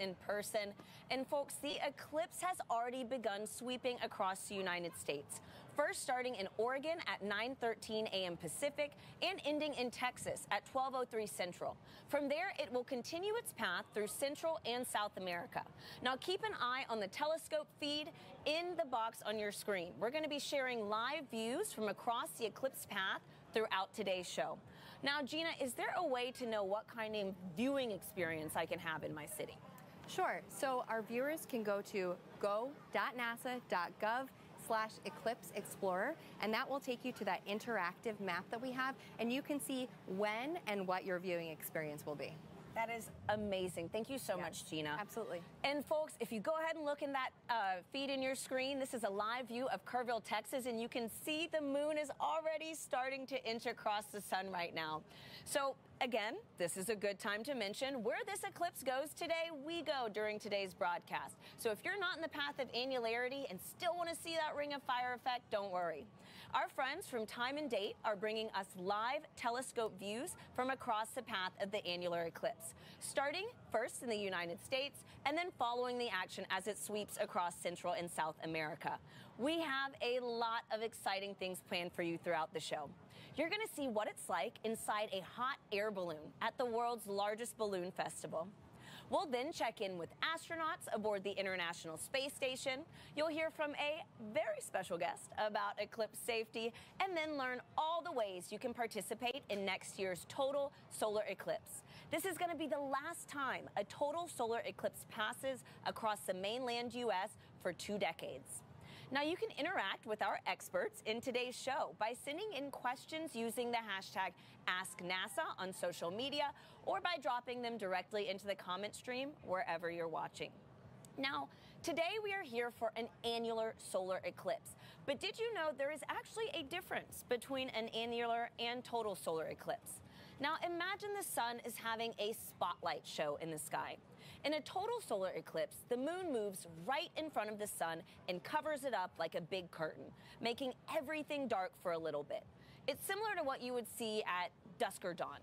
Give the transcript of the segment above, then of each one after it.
in person. And folks, the eclipse has already begun sweeping across the United States. First starting in Oregon at 9:13 a.m. Pacific and ending in Texas at 12:03 Central. From there, it will continue its path through Central and South America. Now keep an eye on the telescope feed in the box on your screen. We're going to be sharing live views from across the eclipse path throughout today's show. Now, Gina, is there a way to know what kind of viewing experience I can have in my city? Sure. So our viewers can go to go.nasa.gov slash Eclipse Explorer, and that will take you to that interactive map that we have, and you can see when and what your viewing experience will be. That is amazing. Thank you so much, Gina. Absolutely. And folks, if you go ahead and look in that uh, feed in your screen, this is a live view of Kerrville, Texas, and you can see the moon is already starting to inch across the sun right now. So Again, this is a good time to mention where this eclipse goes today, we go during today's broadcast. So if you're not in the path of annularity and still want to see that ring of fire effect, don't worry. Our friends from Time and Date are bringing us live telescope views from across the path of the annular eclipse, starting first in the United States and then following the action as it sweeps across Central and South America. We have a lot of exciting things planned for you throughout the show. You're going to see what it's like inside a hot air balloon at the world's largest balloon festival. We'll then check in with astronauts aboard the International Space Station. You'll hear from a very special guest about eclipse safety and then learn all the ways you can participate in next year's total solar eclipse. This is going to be the last time a total solar eclipse passes across the mainland U.S. for two decades. Now, you can interact with our experts in today's show by sending in questions using the hashtag AskNASA on social media or by dropping them directly into the comment stream wherever you're watching. Now, today we are here for an annular solar eclipse. But did you know there is actually a difference between an annular and total solar eclipse? Now, imagine the sun is having a spotlight show in the sky. In a total solar eclipse, the moon moves right in front of the sun and covers it up like a big curtain, making everything dark for a little bit. It's similar to what you would see at dusk or dawn.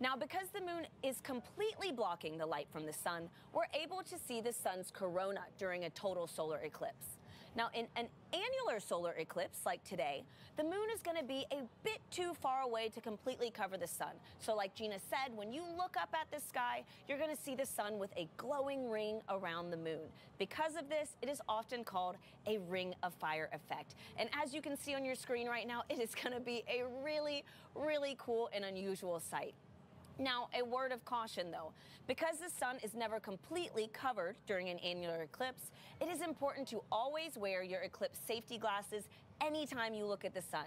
Now, because the moon is completely blocking the light from the sun, we're able to see the sun's corona during a total solar eclipse. Now, in an annular solar eclipse like today, the moon is going to be a bit too far away to completely cover the sun. So, like Gina said, when you look up at the sky, you're going to see the sun with a glowing ring around the moon. Because of this, it is often called a ring of fire effect. And as you can see on your screen right now, it is going to be a really, really cool and unusual sight. Now, a word of caution though. Because the sun is never completely covered during an annular eclipse, it is important to always wear your eclipse safety glasses anytime you look at the sun.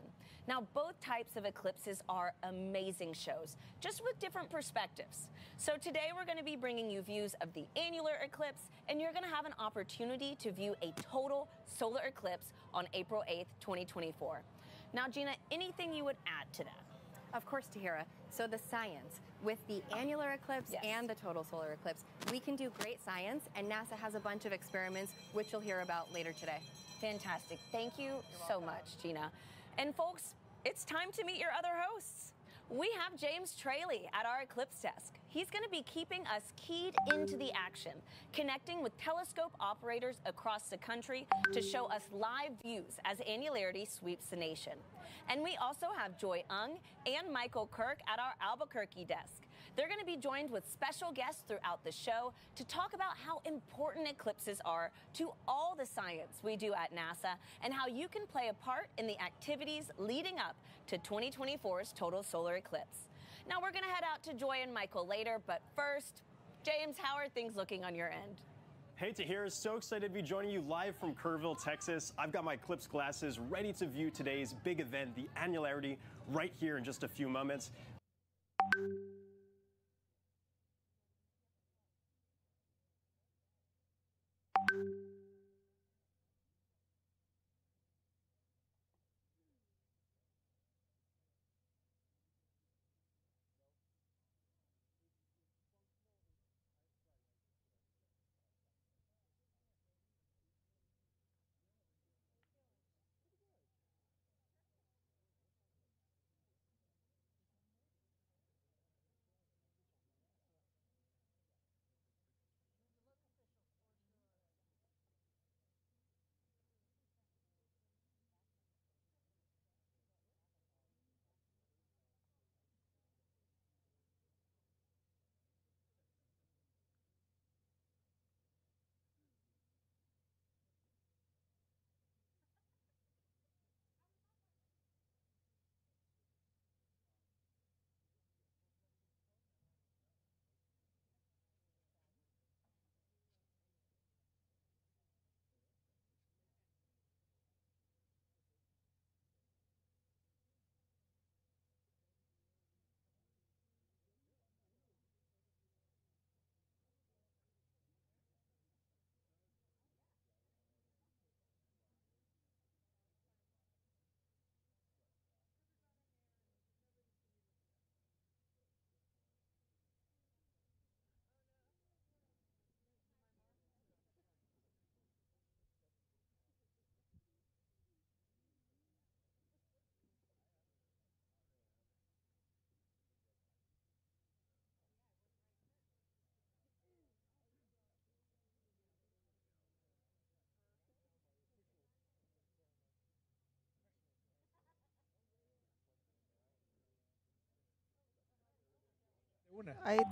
Now, both types of eclipses are amazing shows, just with different perspectives. So today we're going to be bringing you views of the annular eclipse, and you're going to have an opportunity to view a total solar eclipse on April 8th, 2024. Now, Gina, anything you would add to that? Of course, Tahira. So the science with the annular eclipse yes. and the total solar eclipse. We can do great science, and NASA has a bunch of experiments, which you'll hear about later today. Fantastic. Thank you You're so welcome. much, Gina. And folks, it's time to meet your other hosts. We have James Traley at our Eclipse desk. He's going to be keeping us keyed into the action, connecting with telescope operators across the country to show us live views as annularity sweeps the nation. And we also have Joy Ung and Michael Kirk at our Albuquerque desk. They're going to be joined with special guests throughout the show to talk about how important eclipses are to all the science we do at NASA and how you can play a part in the activities leading up to 2024's total solar eclipse. Now, we're going to head out to Joy and Michael later, but first, James, how are things looking on your end? Hey Tahir, so excited to be joining you live from Kerrville, Texas. I've got my Eclipse glasses ready to view today's big event, the annularity, right here in just a few moments. you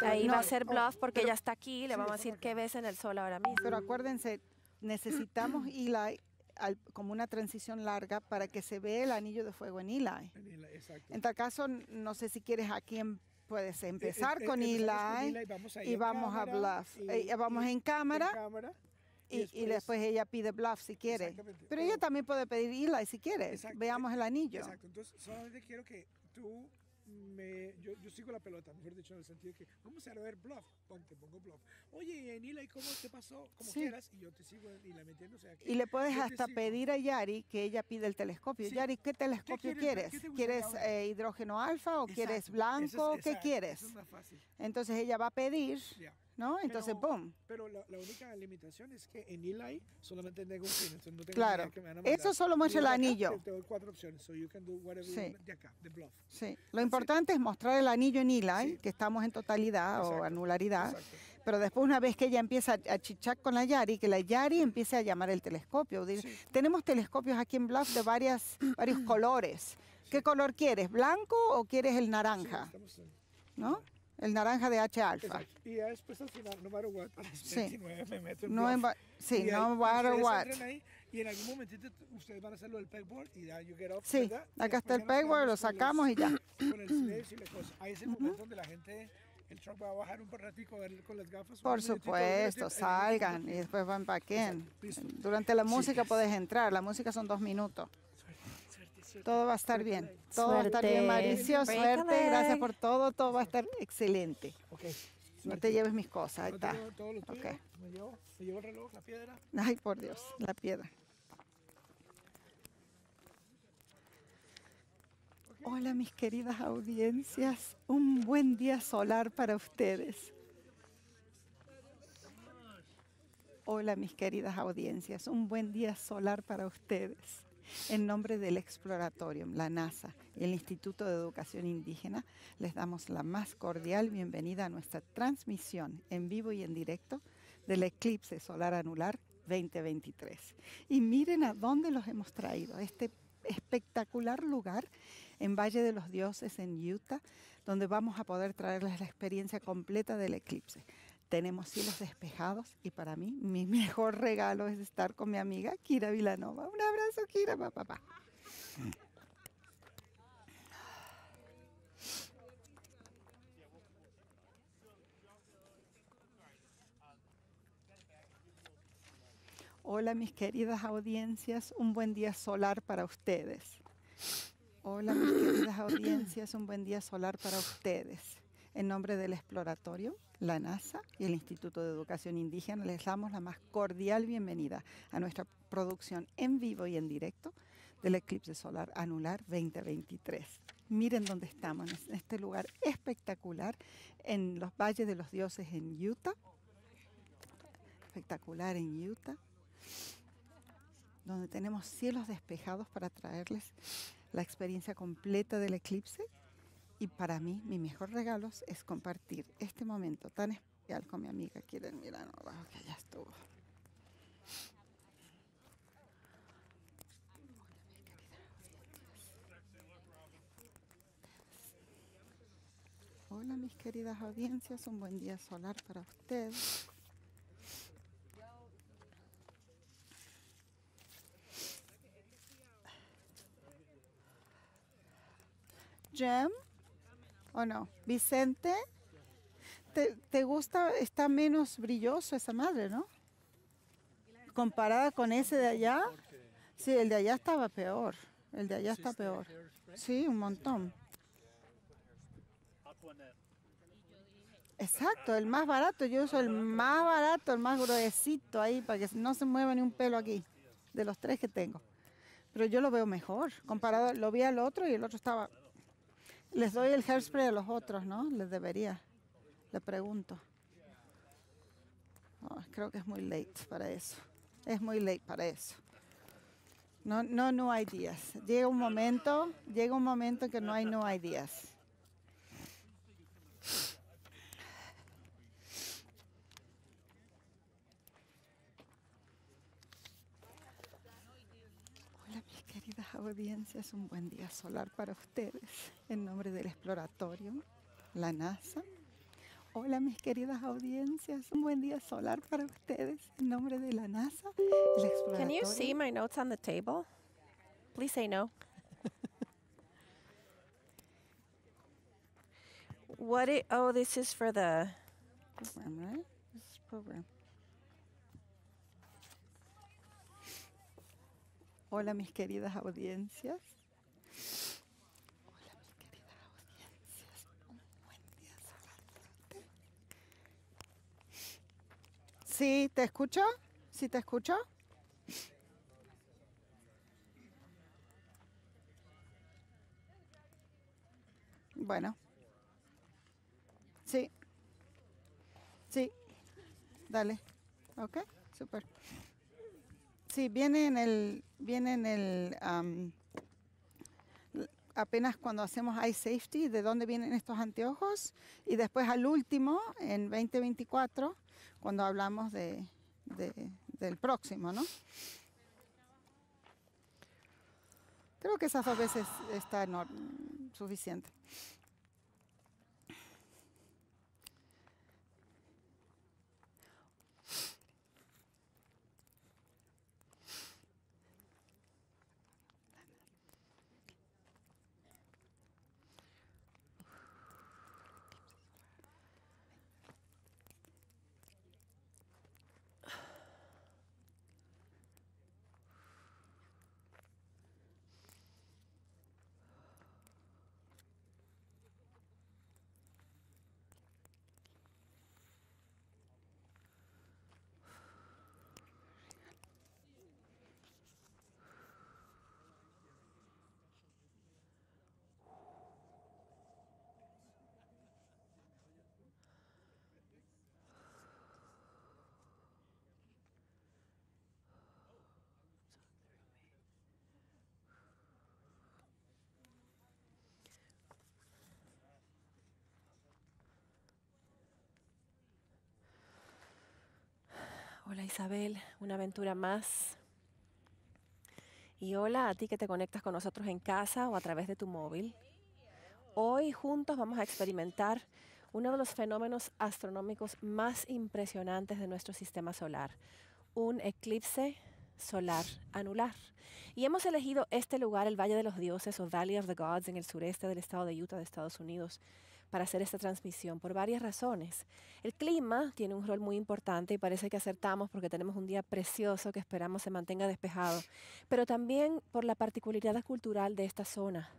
Ahí, va a ser bluff porque ella está aquí, le vamos a decir qué ves en el sol ahora mismo. Pero acuérdense, necesitamos Eli como una transición larga para que se vea el anillo de fuego en Eli. En, en tal caso, no sé si quieres a quién puedes eh, empezar eh, con, Eli, y vamos a, bluff. vamos en cámara. y, después, y, después, ella pide bluff si quiere. Pero ella también puede pedir Eli si quiere. Veamos el anillo. Exacto. Entonces, solamente quiero que tú me, yo, yo, sigo la pelota, mejor dicho, en el sentido de que vamos a ver bluff, ponte, pongo bluff. Oye, Nila, ¿y cómo te pasó? Como quieras, y yo te sigo y la metiendo. O y le puedes hasta pedir a Yari que ella pida el telescopio. Yari, ¿qué telescopio quieres? ¿Quieres eh, hidrógeno alfa o quieres blanco? ¿Qué quieres? Entonces ella va a pedir. ¿no? Entonces, pero, Pero la, única limitación es que en Eli solamente tengo claro. Eso solo muestra el anillo. sí. de acá, de bluff. Sí, lo importante es mostrar el anillo en Eli, que estamos en totalidad o anularidad, pero después una vez que ella empieza a chichar con la Yari, que la Yari empiece a llamar el telescopio. Tenemos telescopios aquí en bluff de varias, varios colores. ¿Qué color quieres? ¿Blanco o quieres el naranja? ¿No? El naranja de H alfa. Y ya después al final, no matter what, a las 29 sí. me meto en no bluff. Sí, y no matter what. Ahí, y en algún momentito ustedes van a hacer lo del pegboard y ya you get off. Sí, ¿verdad? acá está el pegboard, lo sacamos los, y ya. Con el y la cosa. Ahí es el uh -huh. momento donde la gente el truck va a bajar un ratico con las gafas. Por supuesto, minutito, salgan y después van para quien. Durante la música sí. puedes entrar, la música son dos minutos. Todo va a estar bien. Todo va a estar bien, Mauricio. Suerte, gracias por todo. Todo va a estar excelente. No te lleves mis cosas, ahí está. Ay, por Dios, la piedra. Hola mis queridas audiencias, un buen día solar para ustedes. Hola mis queridas audiencias, un buen día solar para ustedes. En nombre del Exploratorium, la NASA y el Instituto de Educación Indígena, les damos la más cordial bienvenida a nuestra transmisión en vivo y en directo del eclipse solar anular 2023. Y miren a dónde los hemos traído, este espectacular lugar en Valle de los Dioses, en Utah, donde vamos a poder traerles la experiencia completa del eclipse tenemos cielos despejados y para mí mi mejor regalo es estar con mi amiga Kira Vilanova. Un abrazo, Kira, papá. Hola mis queridas audiencias, un buen día solar para ustedes. Hola mis queridas audiencias, un buen día solar para ustedes. En nombre del exploratorio, la NASA y el Instituto de Educación Indígena, les damos la más cordial bienvenida a nuestra producción en vivo y en directo del eclipse solar anular 2023. Miren dónde estamos, en este lugar espectacular, en los valles de los dioses en Utah. Espectacular en Utah, donde tenemos cielos despejados para traerles la experiencia completa del eclipse y para mí, mi mejor regalo es compartir este momento tan especial con mi amiga Kiren Mirano, que ya estuvo. Hola mis queridas audiencias, un buen día solar para ustedes. Gem. ¿O no? Vicente, te, gusta, está menos brilloso esa madre, ¿no? Comparada con ese de allá. Sí, el de allá estaba peor. El de allá está peor. Sí, un montón. Exacto, el más barato. Yo uso el más barato, el más gruesito ahí para que no se mueva ni un pelo aquí, de los tres que tengo. Pero yo lo veo mejor. Comparado, lo vi al otro y el otro estaba les doy el hairspray a los otros, ¿no? Les debería. Le pregunto. Ah, creo que es muy late para eso. Es muy late para eso. No, no, no hay días. Llega un momento, llega un momento que no hay no hay días. audiencia, es un buen día solar para ustedes. En nombre del Exploratorium, la NASA. Hola mis queridas audiencias, un buen día solar para ustedes. En nombre de la NASA, el Exploratorium. Can you see my notes on the table? Please say no. what it, oh, this is for the... Program, right? This program. Hola mis queridas audiencias. Hola mis queridas audiencias. Un buen día saludarte. ¿Sí te escucho? ¿Sí te escucho? Bueno. Sí. Sí. Dale. Ok, super. Sí, viene en el, viene el, apenas cuando hacemos eye safety, de dónde vienen estos anteojos. Y después al último, en 2024, cuando hablamos del próximo, ¿no? Creo que esas dos veces está suficiente. Hola Isabel, una aventura más. Y hola a ti que te conectas con nosotros en casa o a través de tu móvil. Hoy juntos vamos a experimentar uno de los fenómenos astronómicos más impresionantes de nuestro sistema solar, un eclipse solar anular. Y hemos elegido este lugar, el Valle de los Dioses o Valley of the Gods, en el sureste del estado de Utah de Estados Unidos, para hacer esta transmisión por varias razones. El clima tiene un rol muy importante y parece que acertamos porque tenemos un día precioso que esperamos se mantenga despejado, pero también por la particularidad cultural de esta zona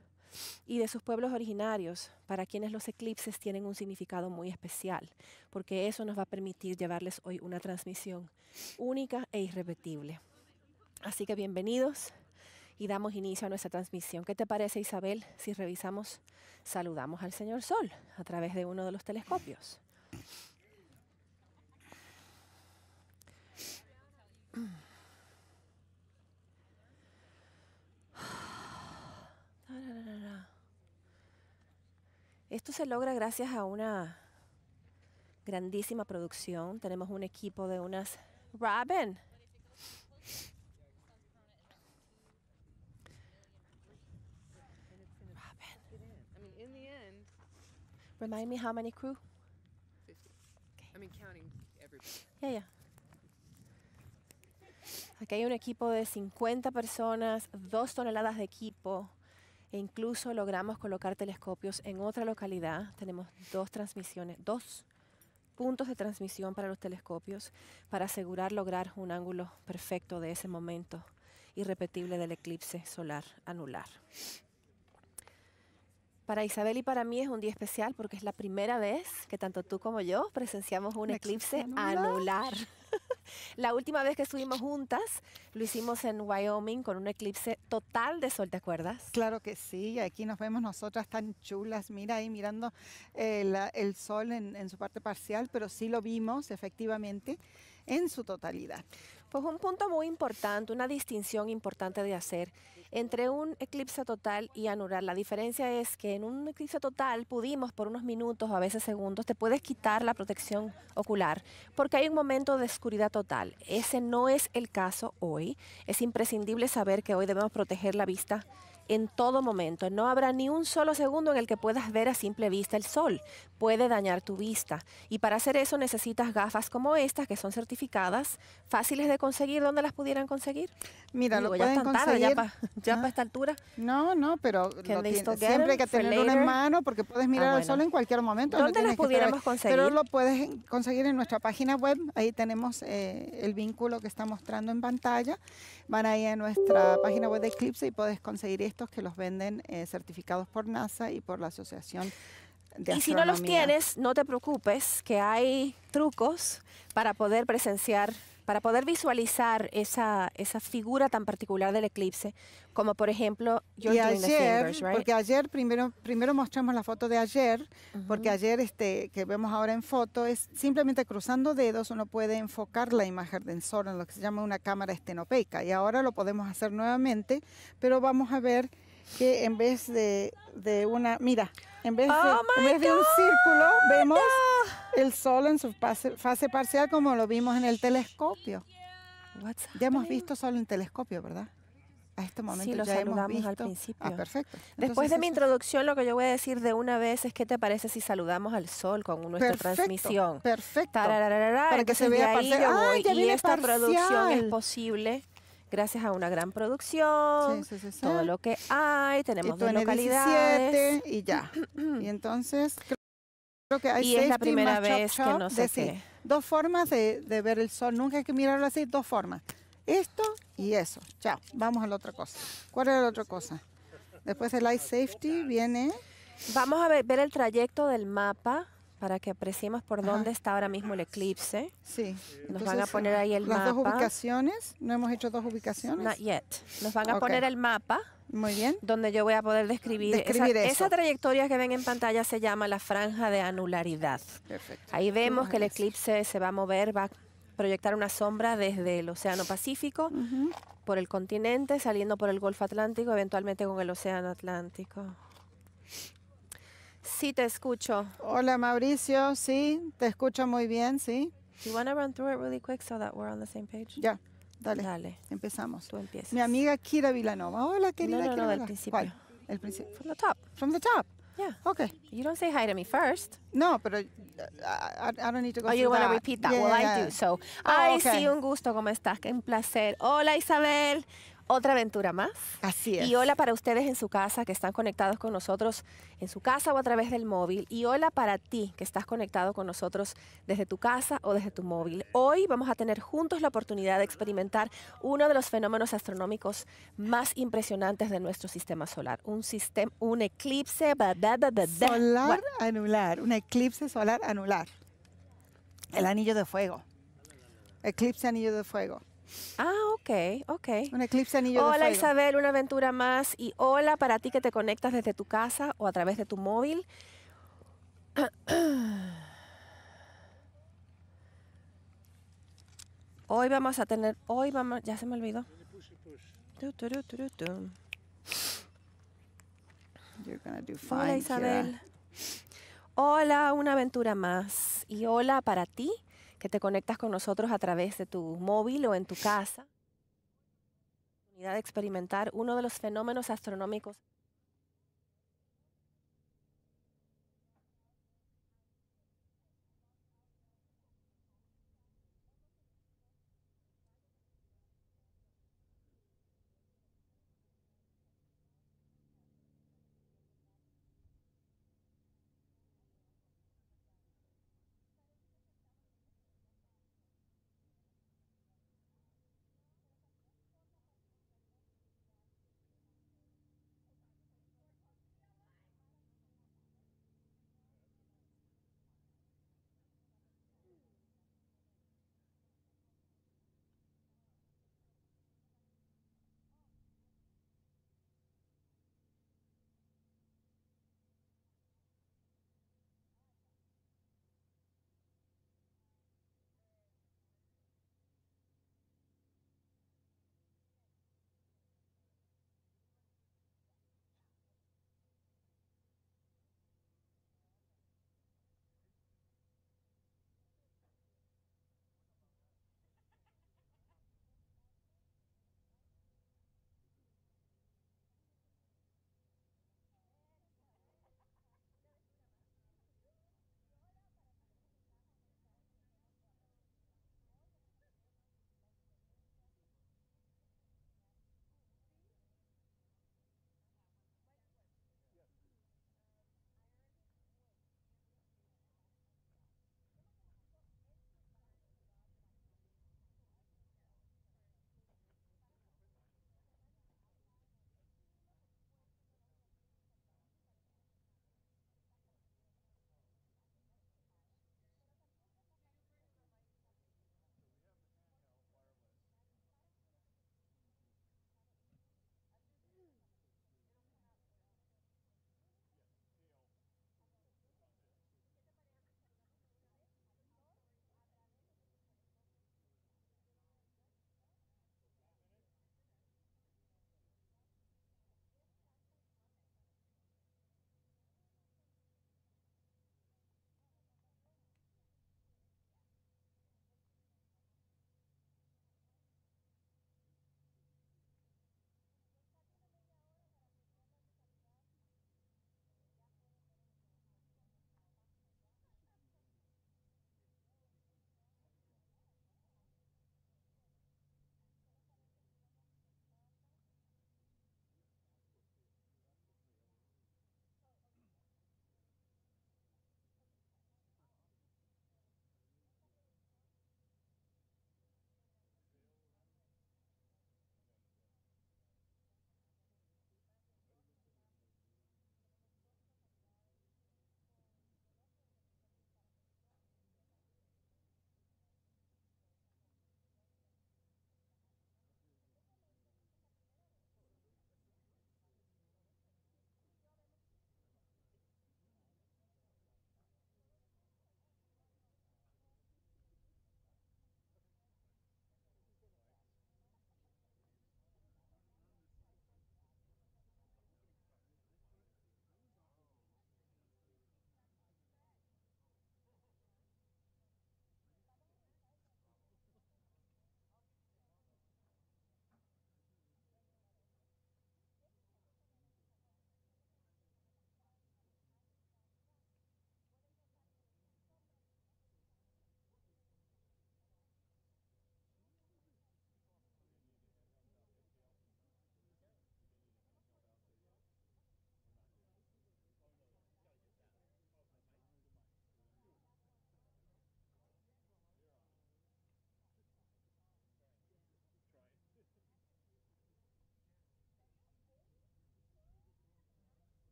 y de sus pueblos originarios, para quienes los eclipses tienen un significado muy especial, porque eso nos va a permitir llevarles hoy una transmisión única e irrepetible. Así que bienvenidos, y damos inicio a nuestra transmisión. ¿Qué te parece, Isabel, si revisamos, saludamos al señor Sol a través de uno de los telescopios? Esto se logra gracias a una grandísima producción. Tenemos un equipo de unas Robin. Remind me how many crew? 50. counting everybody. Yeah, yeah. Aquí hay un equipo de 50 personas, dos toneladas de equipo, e incluso logramos colocar telescopios en otra localidad. Tenemos dos transmisiones, dos puntos de transmisión para los telescopios para asegurar lograr un ángulo perfecto de ese momento irrepetible del eclipse solar anular. Para Isabel y para mí es un día especial porque es la primera vez que tanto tú como yo presenciamos un eclipse anular. la última vez que estuvimos juntas lo hicimos en Wyoming con un eclipse total de sol, ¿te acuerdas? Claro que sí, aquí nos vemos nosotras tan chulas, mira ahí mirando eh, el, sol en su parte parcial, pero sí lo vimos efectivamente en su totalidad. Pues un punto muy importante, una distinción importante de hacer entre un eclipse total y anular. La diferencia es que en un eclipse total pudimos por unos minutos o a veces segundos, te puedes quitar la protección ocular porque hay un momento de oscuridad total. Ese no es el caso hoy. Es imprescindible saber que hoy debemos proteger la vista en todo momento. No habrá ni un solo segundo en el que puedas ver a simple vista el sol. Puede dañar tu vista. Y para hacer eso necesitas gafas como estas, que son certificadas, fáciles de conseguir. ¿Dónde las pudieran conseguir? Mira, lo pueden conseguir. ya para ah. esta altura. No, no, pero siempre hay que una en mano porque puedes ah, mirar al sol en cualquier momento. ¿Dónde las pudiéramos conseguir? Pero lo puedes conseguir en nuestra página web. Ahí tenemos eh, el vínculo que está mostrando en pantalla. Van ahí a nuestra página web de Eclipse y puedes conseguir esto que los venden eh, certificados por NASA y por la Asociación de y si no los tienes, no te preocupes, que hay trucos para poder presenciar para poder visualizar esa, esa figura tan particular del eclipse, como por ejemplo, yo y ayer, porque ayer primero, primero mostramos la foto de ayer, porque ayer este, que vemos ahora en foto es simplemente cruzando dedos uno puede enfocar la imagen del sol en lo que se llama una cámara estenopeica y ahora lo podemos hacer nuevamente, pero vamos a ver que en vez de, de una, mira, en vez, de, oh un círculo, vemos el Sol en su fase, parcial como lo vimos en el telescopio. ya hemos visto Sol en telescopio, ¿verdad? a este momento sí, lo saludamos al ah, principio. perfecto. Después de mi introducción, lo que yo voy a decir de una vez es qué te parece si saludamos al sol con nuestra transmisión. Perfecto. Para que se vea parcial. y esta producción es posible gracias a una gran producción, todo lo que hay, tenemos dos localidades. y ya. y entonces creo que hay es la Dos formas de, ver el sol, nunca hay que mirarlo así, dos formas. Esto y eso. Chao, vamos a la otra cosa. ¿Cuál era la otra cosa? Después del life safety viene... Vamos a ver el trayecto del mapa para que apreciemos por dónde está ahora mismo el eclipse. Sí. Nos van a poner ahí el mapa. ¿Las dos ubicaciones? ¿No hemos hecho dos ubicaciones? Not yet. Nos van a poner el mapa. Muy bien. Donde yo voy a poder describir, esa, esa, trayectoria que ven en pantalla se llama la franja de anularidad. Perfecto. Ahí vemos que el eclipse se va a mover, va a proyectar una sombra desde el Océano Pacífico por el continente, saliendo por el Golfo Atlántico, eventualmente con el Océano Atlántico. Sí, te escucho. Hola, Mauricio. Sí, te escucho muy bien, sí. Do you want to run through it really quick so that we're on the same page? Ya, dale. Dale. Empezamos. Tú empiezas. Mi amiga Kira Vilanova. Hola, querida no, no, Kira. No, del principio. ¿Cuál? El principio. From the top. From the top. Yeah. Okay. You don't say hi to me first. No, pero uh, I, I, I don't need to go. Oh, you want to repeat that? Yeah, well, yeah. I do. So, oh, ay, okay. sí, un gusto. ¿Cómo estás? Un placer. Hola, Isabel otra aventura más. Así es. Y hola para ustedes en su casa que están conectados con nosotros en su casa o a través del móvil. Y hola para ti que estás conectado con nosotros desde tu casa o desde tu móvil. Hoy vamos a tener juntos la oportunidad de experimentar uno de los fenómenos astronómicos más impresionantes de nuestro sistema solar. Un, sistema, un eclipse solar anular. Un eclipse solar anular. El anillo de fuego. Eclipse anillo de fuego. Ah, ok, ok. Un eclipse anillo hola, de fuego. Isabel, una aventura más. Y hola para ti que te conectas desde tu casa o a través de tu móvil. Hoy vamos a tener, hoy vamos, ya se me olvidó. hola Isabel. Hola, una aventura más. Y hola para ti que te conectas con nosotros a través de tu móvil o en tu casa. De experimentar uno de los fenómenos astronómicos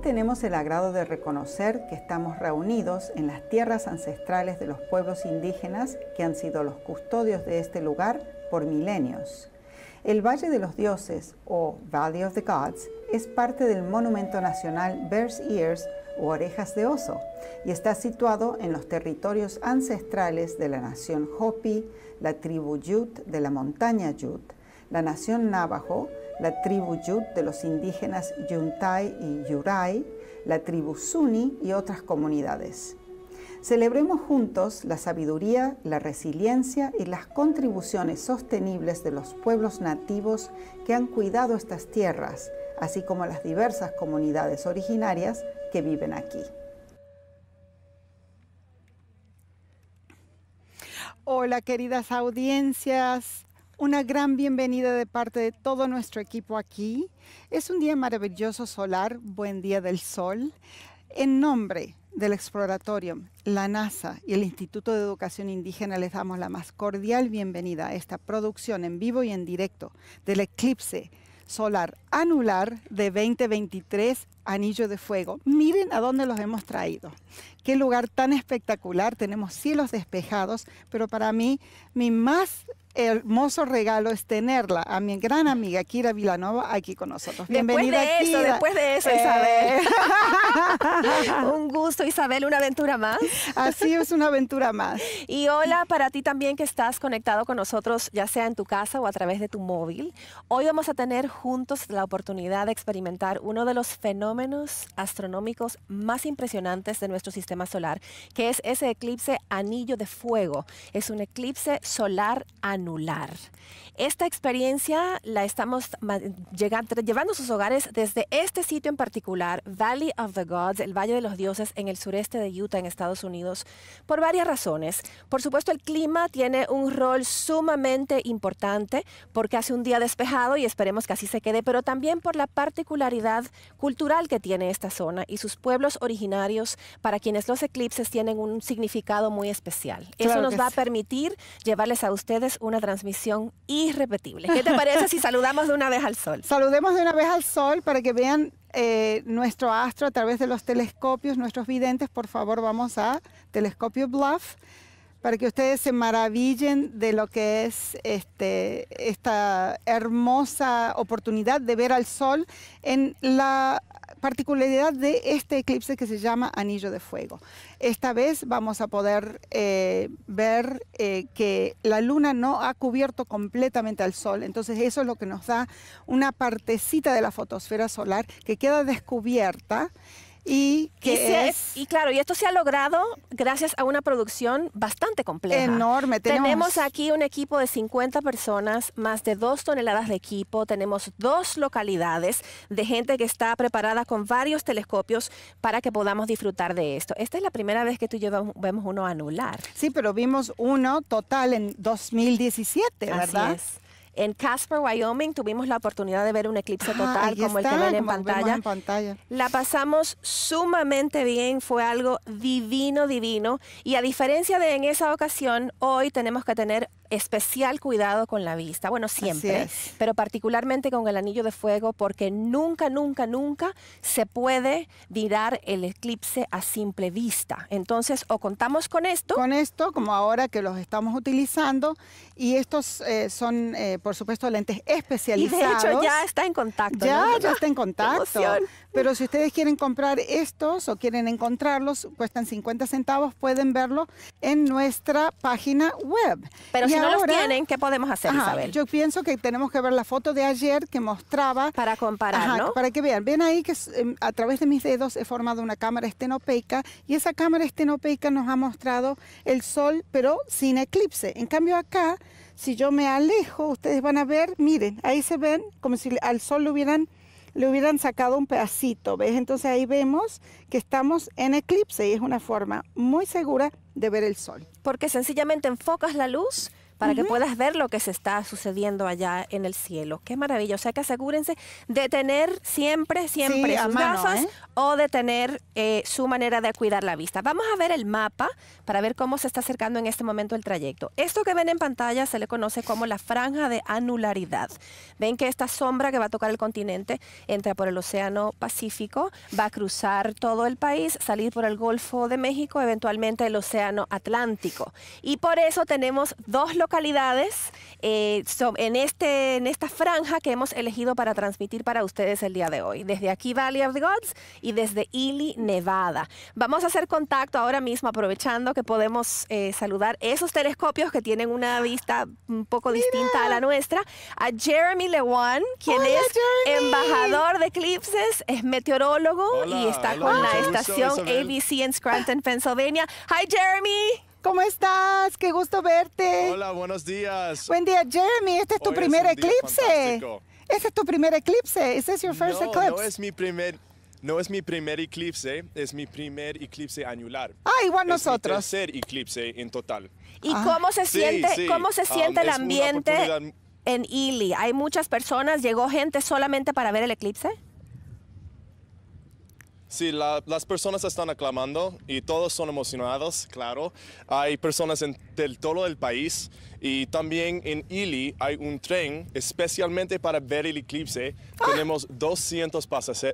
tenemos el agrado de reconocer que estamos reunidos en las tierras ancestrales de los pueblos indígenas que han sido los custodios de este lugar por milenios. El Valle de los Dioses, o Valley of the Gods, es parte del monumento nacional Bears Ears o Orejas de Oso y está situado en los territorios ancestrales de la nación Hopi, la tribu Yut de la montaña Yut, la nación Navajo, la tribu Yut de los indígenas Yuntai y Yurai, la tribu Suni y otras comunidades. Celebremos juntos la sabiduría, la resiliencia y las contribuciones sostenibles de los pueblos nativos que han cuidado estas tierras, así como las diversas comunidades originarias que viven aquí. Hola queridas audiencias, una gran bienvenida de parte de todo nuestro equipo aquí. Es un día maravilloso solar, buen día del sol. En nombre del Exploratorium, la NASA y el Instituto de Educación Indígena les damos la más cordial bienvenida a esta producción en vivo y en directo del eclipse solar anular de 2023 Anillo de Fuego. Miren a dónde los hemos traído. Qué lugar tan espectacular. Tenemos cielos despejados, pero para mí mi más hermoso regalo es tenerla, a mi gran amiga Kira Vilanova aquí con nosotros. Bienvenida. Después de eso, después de eso, Isabel. Eh. un gusto, Isabel, una aventura más. Así es, una aventura más. y hola para ti también que estás conectado con nosotros, ya sea en tu casa o a través de tu móvil. Hoy vamos a tener juntos la oportunidad de experimentar uno de los fenómenos astronómicos más impresionantes de nuestro sistema solar, que es ese eclipse anillo de fuego. Es un eclipse solar anillo esta experiencia la estamos llevando a sus hogares desde este sitio en particular, Valley of the Gods, el Valle de los Dioses, en el sureste de Utah, en Estados Unidos, por varias razones. Por supuesto, el clima tiene un rol sumamente importante porque hace un día despejado y esperemos que así se quede, pero también por la particularidad cultural que tiene esta zona y sus pueblos originarios para quienes los eclipses tienen un significado muy especial. Eso nos va a permitir llevarles a ustedes una transmisión irrepetible. ¿Qué te parece si saludamos de una vez al sol? Saludemos de una vez al sol para que vean eh, nuestro astro a través de los telescopios, nuestros videntes. Por favor, vamos a Telescopio Bluff para que ustedes se maravillen de lo que es este, esta hermosa oportunidad de ver al sol en la particularidad de este eclipse que se llama Anillo de Fuego. Esta vez vamos a poder eh, ver eh, que la luna no ha cubierto completamente al sol, entonces eso es lo que nos da una partecita de la fotosfera solar que queda descubierta. Y, que es, y claro, y esto se ha logrado gracias a una producción bastante compleja. Enorme. Tenemos... aquí un equipo de 50 personas, más de dos toneladas de equipo, tenemos dos localidades de gente que está preparada con varios telescopios para que podamos disfrutar de esto. Esta es la primera vez que tú y vemos uno anular. Sí, pero vimos uno total en 2017, ¿verdad? Así en Casper, Wyoming, tuvimos la oportunidad de ver un eclipse ah, total como el que ven en pantalla. La pasamos sumamente bien, fue algo divino, divino. Y a diferencia de en esa ocasión, hoy tenemos que tener especial cuidado con la vista, bueno, siempre, pero particularmente con el anillo de fuego porque nunca, nunca, nunca se puede mirar el eclipse a simple vista. Entonces, o contamos con esto. Con esto, como ahora que los estamos utilizando, y estos eh, son, eh, por supuesto, lentes especializados. Y de hecho, ya está en contacto. Ya, ya está en contacto. Pero si ustedes quieren comprar estos o quieren encontrarlos, cuestan 50 centavos, pueden verlo en nuestra página web. Pero si no los tienen, ¿qué podemos hacer, Isabel? Yo pienso que tenemos que ver la foto de ayer que mostraba. Para comparar, Para que vean. Ven ahí que em, a través de mis dedos he formado una cámara estenopeica y esa cámara estenopeica nos ha mostrado el sol, pero sin eclipse. En cambio, acá si yo me alejo, ustedes van a ver, miren, ahí se ven como si al sol lo hubieran le hubieran sacado un pedacito, ¿ves? Entonces ahí vemos que estamos en eclipse y es una forma muy segura de ver el sol. Porque sencillamente enfocas la luz para que puedas ver lo que se está sucediendo allá en el cielo. Qué maravilla. O sea que asegúrense de tener siempre, siempre sus gafas ¿eh? o de tener eh, su manera de cuidar la vista. Vamos a ver el mapa para ver cómo se está acercando en este momento el trayecto. Esto que ven en pantalla se le conoce como la franja de anularidad. Ven que esta sombra que va a tocar el continente entra por el Océano Pacífico, va a cruzar todo el país, salir por el Golfo de México, eventualmente el Océano Atlántico. Y por eso tenemos dos locales localidades eh, en, este, en esta franja que hemos elegido para transmitir para ustedes el día de hoy. Desde aquí Valley of the Gods y desde Ely, Nevada. Vamos a hacer contacto ahora mismo aprovechando que podemos eh, saludar esos telescopios que tienen una vista un poco distinta a la nuestra. A Jeremy Lewan, quien es embajador de eclipses, es meteorólogo y está con la estación ABC en Scranton, Pennsylvania. Hi Jeremy. ¿Cómo estás? Qué gusto verte. Hola, buenos días. Buen día, Jeremy. Este es tu primer eclipse. Este es tu primer eclipse. Is your first eclipse? No es mi primer no es mi primer eclipse, es mi primer eclipse anular. Ah, igual nosotros. Es tercer eclipse en total. ¿Y cómo se siente, Cómo se ah, siente el ambiente en Ely? ¿Hay muchas personas? ¿Llegó gente solamente para ver el eclipse? Sí, las personas están aclamando y todos son emocionados, claro. Hay personas en, del todo el país y también en Ili hay un tren especialmente para ver el eclipse. Ah. Tenemos 200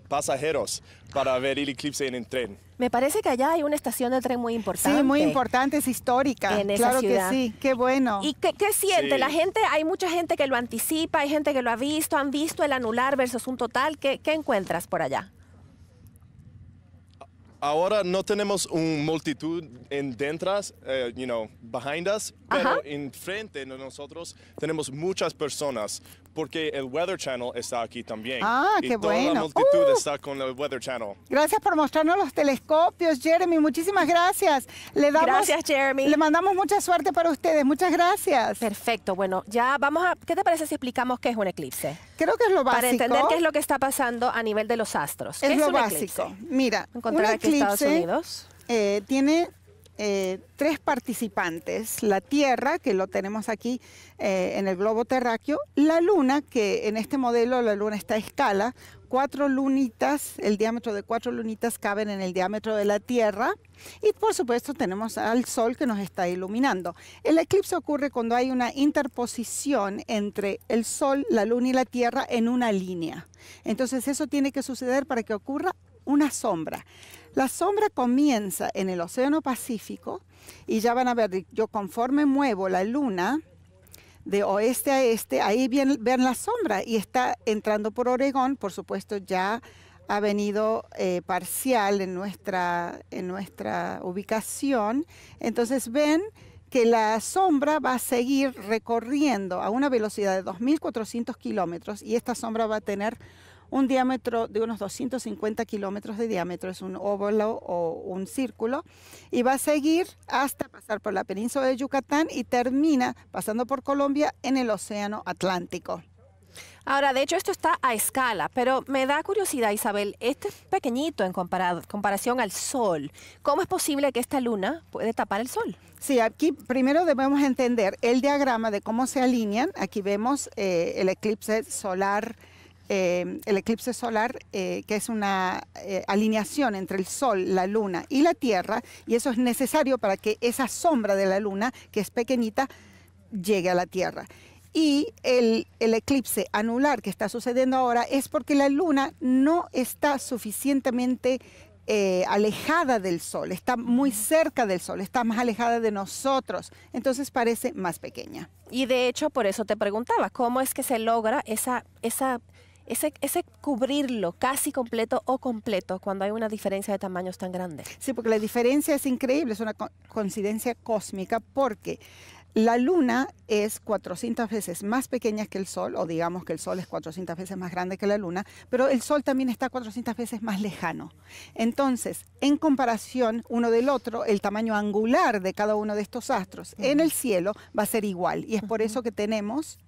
pasajeros para ver el eclipse en el tren. Me parece que allá hay una estación de tren muy importante. Sí, muy importante, es histórica. En esa claro que sí, qué bueno. ¿Y qué, siente la gente? Hay mucha gente que lo anticipa, hay gente que lo ha visto, han visto el anular versus un total. qué encuentras por allá? ahora no tenemos un multitud en detrás, eh, you know, behind us, pero enfrente de nosotros tenemos muchas personas porque el Weather Channel está aquí también. Ah, y qué toda bueno. La multitud uh. está con el Weather Channel. Gracias por mostrarnos los telescopios, Jeremy. Muchísimas gracias. Le damos, gracias, Jeremy. Le mandamos mucha suerte para ustedes. Muchas gracias. Perfecto. Bueno, ya vamos a. ¿Qué te parece si explicamos qué es un eclipse? Para entender qué es lo que está pasando a nivel de los astros. Es, lo básico. Mira, encontrar un de Estados Unidos. Eh, tiene eh, tres participantes, la Tierra, que lo tenemos aquí eh, en el globo terráqueo, la Luna, que en este modelo la Luna está a escala, cuatro lunitas, el diámetro de cuatro lunitas caben en el diámetro de la Tierra, y por supuesto tenemos al Sol que nos está iluminando. El eclipse ocurre cuando hay una interposición entre el Sol, la Luna y la Tierra en una línea. Entonces eso tiene que suceder para que ocurra una sombra. La sombra comienza en el Océano Pacífico y ya van a ver, yo conforme muevo la luna de oeste a este, ahí ven la sombra y está entrando por Oregón, por supuesto ya ha venido eh, parcial en nuestra, en nuestra ubicación, entonces ven que la sombra va a seguir recorriendo a una velocidad de 2.400 kilómetros y esta sombra va a tener un diámetro de unos 250 kilómetros de diámetro, es un óvalo o un círculo, y va a seguir hasta pasar por la península de Yucatán y termina pasando por Colombia en el Océano Atlántico. Ahora, de hecho, esto está a escala, pero me da curiosidad, Isabel, este es pequeñito en comparación al Sol. ¿Cómo es posible que esta luna puede tapar el Sol? Sí, aquí primero debemos entender el diagrama de cómo se alinean. Aquí vemos eh, el eclipse solar eh, el eclipse solar, eh, que es una eh, alineación entre el Sol, la Luna y la Tierra, y eso es necesario para que esa sombra de la Luna, que es pequeñita, llegue a la Tierra. Y el, eclipse anular que está sucediendo ahora es porque la Luna no está suficientemente alejada del Sol, está muy cerca del Sol, está más alejada de nosotros, entonces parece más pequeña. Y de hecho, por eso te preguntaba, ¿cómo es que se logra esa, esa ese, cubrirlo casi completo o completo cuando hay una diferencia de tamaños tan grande. Sí, porque la diferencia es increíble, es una coincidencia cósmica porque la luna es 400 veces más pequeña que el Sol, o digamos que el Sol es 400 veces más grande que la luna, pero el Sol también está 400 veces más lejano. Entonces, en comparación uno del otro, el tamaño angular de cada uno de estos astros en el cielo va a ser igual, y es por eso que tenemos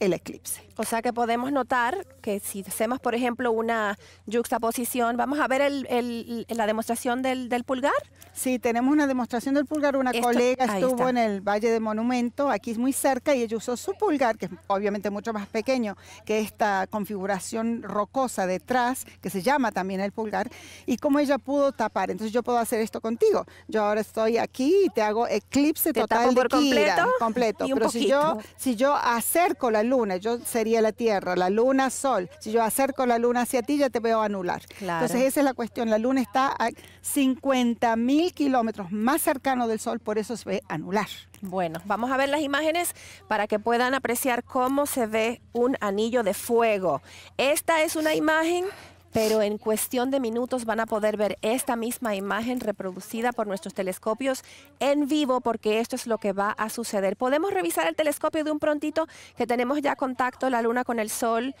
el eclipse. O sea que podemos notar que si hacemos, por ejemplo, una juxtaposición, vamos a ver la demostración del, pulgar. Sí, tenemos una demostración del pulgar. Una colega estuvo en el Valle de Monumento, aquí es muy cerca, y ella usó su pulgar, que es obviamente mucho más pequeño que esta configuración rocosa detrás, que se llama también el pulgar, y cómo ella pudo tapar. Entonces yo puedo hacer esto contigo. Yo ahora estoy aquí y te hago eclipse total de Kira, completo, completo. Y un Pero poquito. si yo si yo acerco la luna, yo sería la Tierra, la Luna, Sol. Si yo acerco la Luna hacia ti, ya te veo anular. Entonces esa es la cuestión. La Luna está a 50.000 kilómetros más cercano del Sol, por eso se ve anular. Bueno, vamos a ver las imágenes para que puedan apreciar cómo se ve un anillo de fuego. Esta es una imagen pero en cuestión de minutos van a poder ver esta misma imagen reproducida por nuestros telescopios en vivo, porque esto es lo que va a suceder. Podemos revisar el telescopio de un prontito, que tenemos ya contacto la luna con el sol.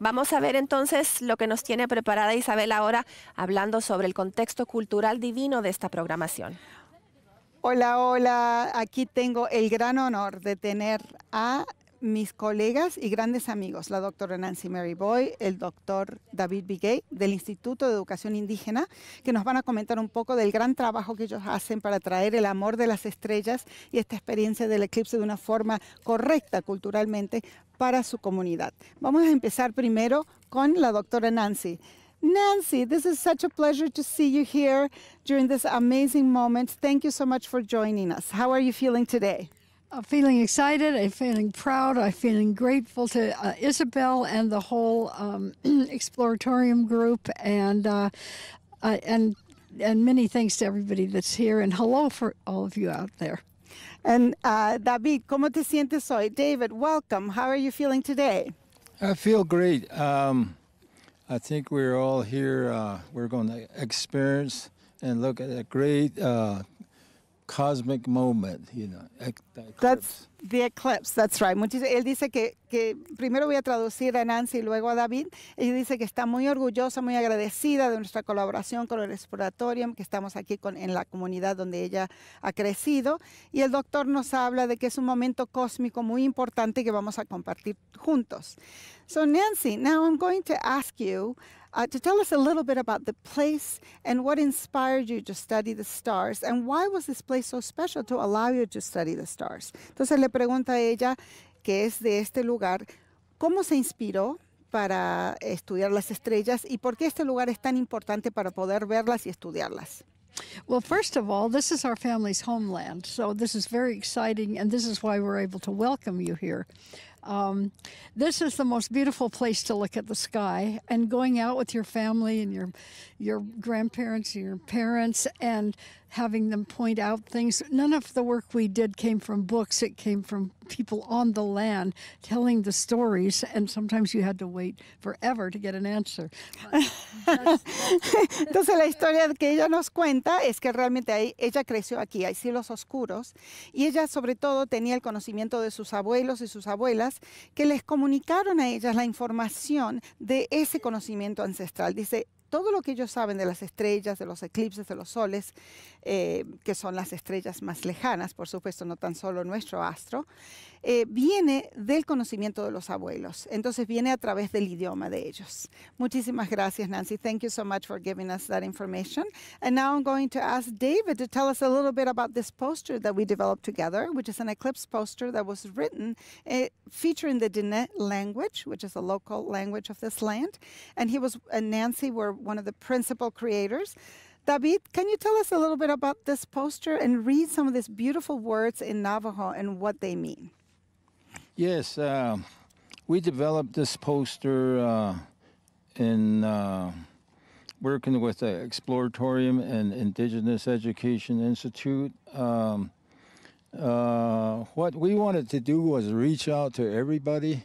Vamos a ver entonces lo que nos tiene preparada Isabel ahora, hablando sobre el contexto cultural divino de esta programación. Hola, hola. Aquí tengo el gran honor de tener a mis colegas y grandes amigos, la doctora Nancy Mary Boy, el doctor David Bigay del Instituto de Educación Indígena, que nos van a comentar un poco del gran trabajo que ellos hacen para traer el amor de las estrellas y esta experiencia del eclipse de una forma correcta culturalmente para su comunidad. Vamos a empezar primero con la doctora Nancy. Nancy, this is such a pleasure to see you here during this amazing moment. Thank you so much for joining us. How are you feeling today? I'm feeling excited. I'm feeling proud. I'm feeling grateful to uh, Isabel and the whole um, Exploratorium group, and uh, uh, and and many thanks to everybody that's here. And hello for all of you out there. And uh, David, ¿cómo te sientes hoy? David, welcome. How are you feeling today? I feel great. Um, I think we're all here. Uh, we're going to experience and look at a great uh, cosmic moment, you know, eclipse. That's the eclipse, that's right. él dice que, primero voy a traducir a Nancy y luego a David. y dice que está muy orgullosa, muy agradecida de nuestra colaboración con el Exploratorium, que estamos aquí con, en la comunidad donde ella ha crecido. Y el doctor nos habla de que es un momento cósmico muy importante que vamos a compartir juntos. So Nancy, now I'm going to ask you uh, to tell us a little bit about the place and what inspired you to study the stars and why was this place so special to allow you to study the stars. Entonces le pregunta a ella, que es de este lugar, ¿cómo se inspiró para estudiar las estrellas y por qué este lugar es tan importante para poder verlas y estudiarlas? Well, first of all, this is our family's homeland, so this is very exciting, and this is why we're able to welcome you here. Um, this is the most beautiful place to look at the sky, and going out with your family and your your grandparents and your parents and having point Entonces, la historia que ella nos cuenta es que realmente ahí, ella creció aquí, hay cielos oscuros, y ella, sobre todo, tenía el conocimiento de sus abuelos y sus abuelas que les comunicaron a ellas la información de ese conocimiento ancestral. Dice, todo lo que ellos saben de las estrellas, de los eclipses, de los soles, eh, que son las estrellas más lejanas, por supuesto, no tan solo nuestro astro, eh, viene del conocimiento de los abuelos. Entonces viene a través del idioma de ellos. Muchísimas gracias, Nancy. Thank you so much for giving us that information. And now I'm going to ask David to tell us a little bit about this poster that we developed together, which is an eclipse poster that was written eh, featuring the Diné language, which is a local language of this land. And he was and Nancy were one of the principal creators. David, can you tell us a little bit about this poster and read some of these beautiful words in Navajo and what they mean? Yes, uh, we developed this poster uh, in uh, working with the Exploratorium and Indigenous Education Institute. Um, uh, what we wanted to do was reach out to everybody,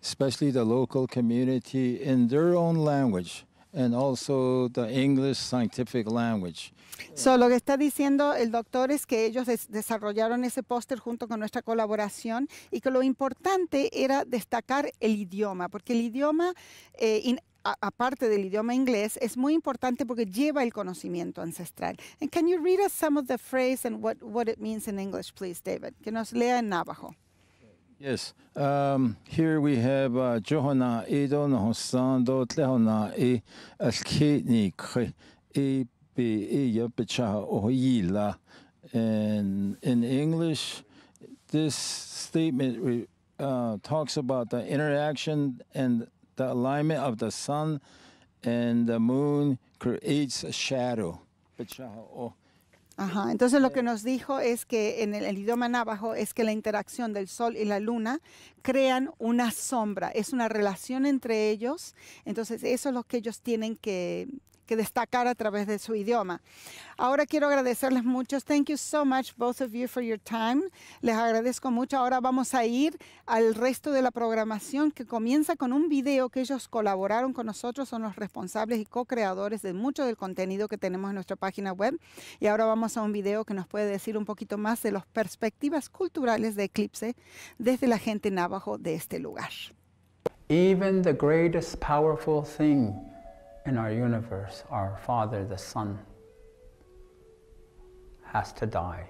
especially the local community, in their own language and also the English scientific language. So, lo que está diciendo el doctor es que ellos desarrollaron ese póster junto con nuestra colaboración y que lo importante era destacar el idioma, porque el idioma eh, aparte del idioma inglés, es muy importante porque lleva el conocimiento ancestral. And can you read us some of the phrase and what, what it means in English, please, David? Que nos lea en navajo. Yes. Um, here we have uh, Johana Edon Hosando Tlehona E Alkitnik E Yapicha Ohila. And in English, this statement uh, talks about the interaction and the alignment of the sun and the moon creates a shadow. Ajá, entonces lo que nos dijo es que en el, idioma navajo es que la interacción del sol y la luna crean una sombra, es una relación entre ellos, entonces eso es lo que ellos tienen que, que destacar a través de su idioma. Ahora quiero agradecerles mucho. Thank you so much, both of you, for your time. Les agradezco mucho. Ahora vamos a ir al resto de la programación que comienza con un video que ellos colaboraron con nosotros. Son los responsables y co-creadores de mucho del contenido que tenemos en nuestra página web. Y ahora vamos a un video que nos puede decir un poquito más de las perspectivas culturales de Eclipse desde la gente navajo de este lugar. Even the greatest powerful thing in our universe, our Father, the Son, has to die.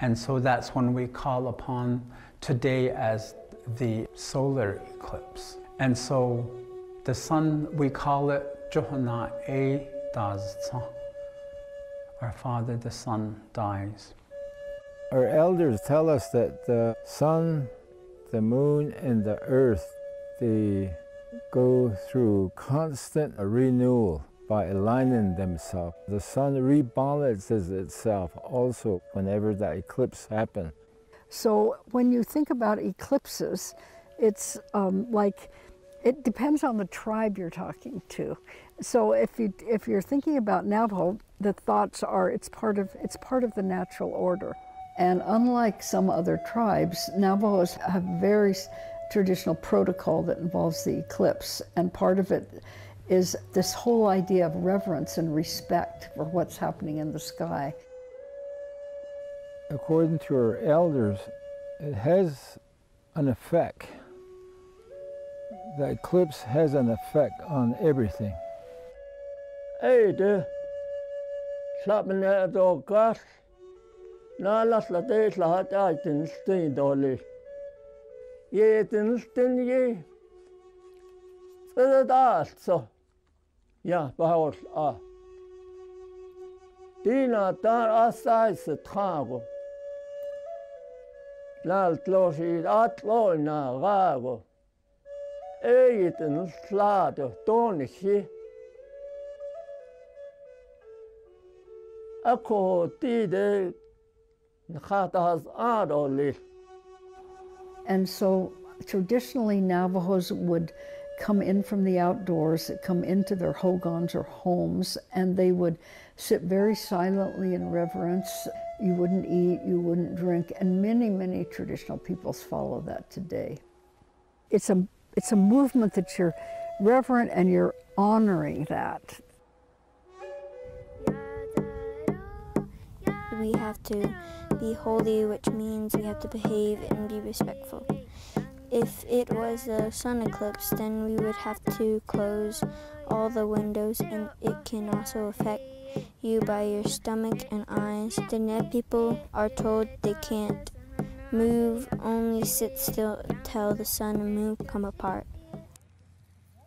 And so that's when we call upon today as the solar eclipse. And so the sun, we call it Johanna E Daztsa. Our Father, the Sun, dies. Our elders tell us that the sun, the moon, and the earth, the go through constant renewal by aligning themselves. The sun rebalances itself also whenever the eclipse happens. So when you think about eclipses, it's um, like it depends on the tribe you're talking to. So if you if you're thinking about Navajo, the thoughts are it's part of it's part of the natural order. And unlike some other tribes, Navajos have very traditional protocol that involves the eclipse, and part of it is this whole idea of reverence and respect for what's happening in the sky. According to our elders, it has an effect. The eclipse has an effect on everything. Hey, dear. something out all gas. Now, let's let it slide jedinstünye altså ja bahol a Dina dar asaise trago Laltlosi atloina rago Eiten slade donichi Ako tide Khatas adolist And so traditionally, Navajos would come in from the outdoors, come into their hogans or homes, and they would sit very silently in reverence. You wouldn't eat, you wouldn't drink, and many, many traditional peoples follow that today. It's a, it's a movement that you're reverent and you're honoring that. We have to be holy, which means we have to behave and be respectful. If it was a sun eclipse, then we would have to close all the windows, and it can also affect you by your stomach and eyes. The people are told they can't move, only sit still until the sun and moon come apart.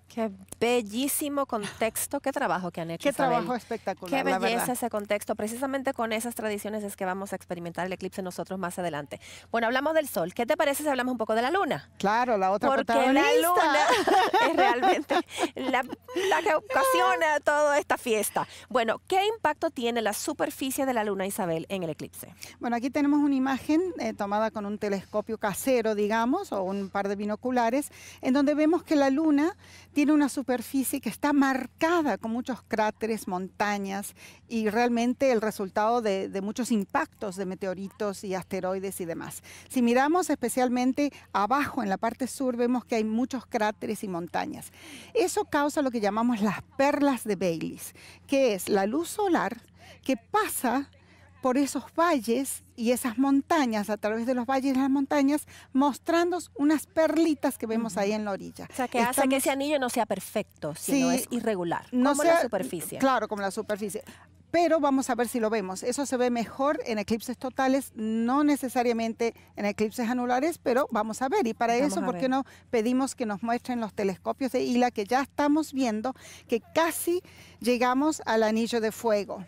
Kev Bellísimo contexto, qué trabajo que han hecho. Qué trabajo espectacular. Qué belleza ese contexto. Precisamente con esas tradiciones es que vamos a experimentar el eclipse nosotros más adelante. Bueno, hablamos del sol. ¿Qué te parece si hablamos un poco de la luna? Claro, la otra Porque la luna es realmente la, que ocasiona toda esta fiesta. Bueno, ¿qué impacto tiene la superficie de la luna, Isabel, en el eclipse? Bueno, aquí tenemos una imagen eh, tomada con un telescopio casero, digamos, o un par de binoculares, en donde vemos que la luna tiene una superficie superficie que está marcada con muchos cráteres, montañas y realmente el resultado de, muchos impactos de meteoritos y asteroides y demás. Si miramos especialmente abajo en la parte sur vemos que hay muchos cráteres y montañas. Eso causa lo que llamamos las perlas de Baylis, que es la luz solar que pasa por esos valles y esas montañas, a través de los valles y las montañas, mostrando unas perlitas que vemos ahí en la orilla. O sea, que hasta que ese anillo no sea perfecto, sino es irregular, no como sea, la superficie. Claro, como la superficie. Pero vamos a ver si lo vemos. Eso se ve mejor en eclipses totales, no necesariamente en eclipses anulares, pero vamos a ver. Y para eso, ¿por qué no pedimos que nos muestren los telescopios de Hila, que ya estamos viendo que casi llegamos al anillo de fuego?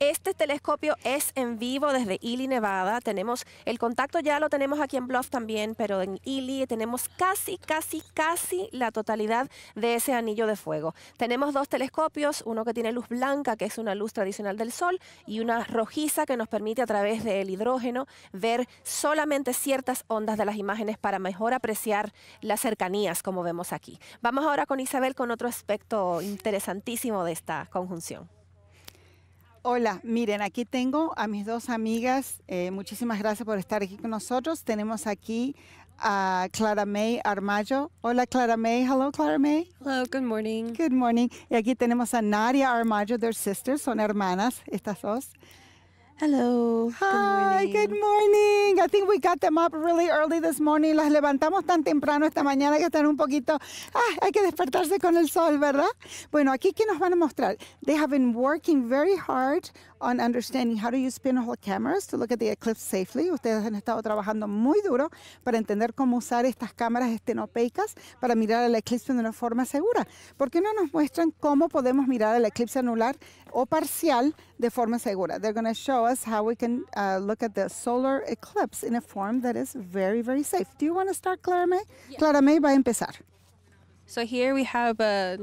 Este telescopio es en vivo desde Ely, Nevada. Tenemos el contacto ya lo tenemos aquí en Bluff también, pero en Ely tenemos casi, casi, casi la totalidad de ese anillo de fuego. Tenemos dos telescopios, uno que tiene luz blanca, que es una luz tradicional del sol, y una rojiza que nos permite a través del hidrógeno ver solamente ciertas ondas de las imágenes para mejor apreciar las cercanías, como vemos aquí. Vamos ahora con Isabel con otro aspecto interesantísimo de esta conjunción. Hola, miren, aquí tengo a mis dos amigas. Eh, muchísimas gracias por estar aquí con nosotros. Tenemos aquí a Clara May Armajo. Hola, Clara May. Hello, Clara May. Hello, good morning. Good morning. Y aquí tenemos a Nadia Armajo. their sisters, son hermanas estas dos. Hello. Hi, good morning. I think we got them up really early this morning. Las levantamos tan temprano esta mañana que están un poquito. Ah, hay que despertarse con el sol, ¿verdad? Bueno, aquí, ¿qué nos van a mostrar? They have been working very hard on understanding how you spin all cameras to look at the eclipse safely. Ustedes han estado trabajando muy duro para entender cómo usar estas cámaras estenopeicas para mirar el eclipse de una forma segura. ¿Por qué no nos muestran cómo podemos mirar el eclipse anular o parcial de forma segura? They're going to show us how we can uh, look at the solar eclipse in a form that is very, very safe. Do you want to start, Clara May? Clara May va a empezar. So here we have a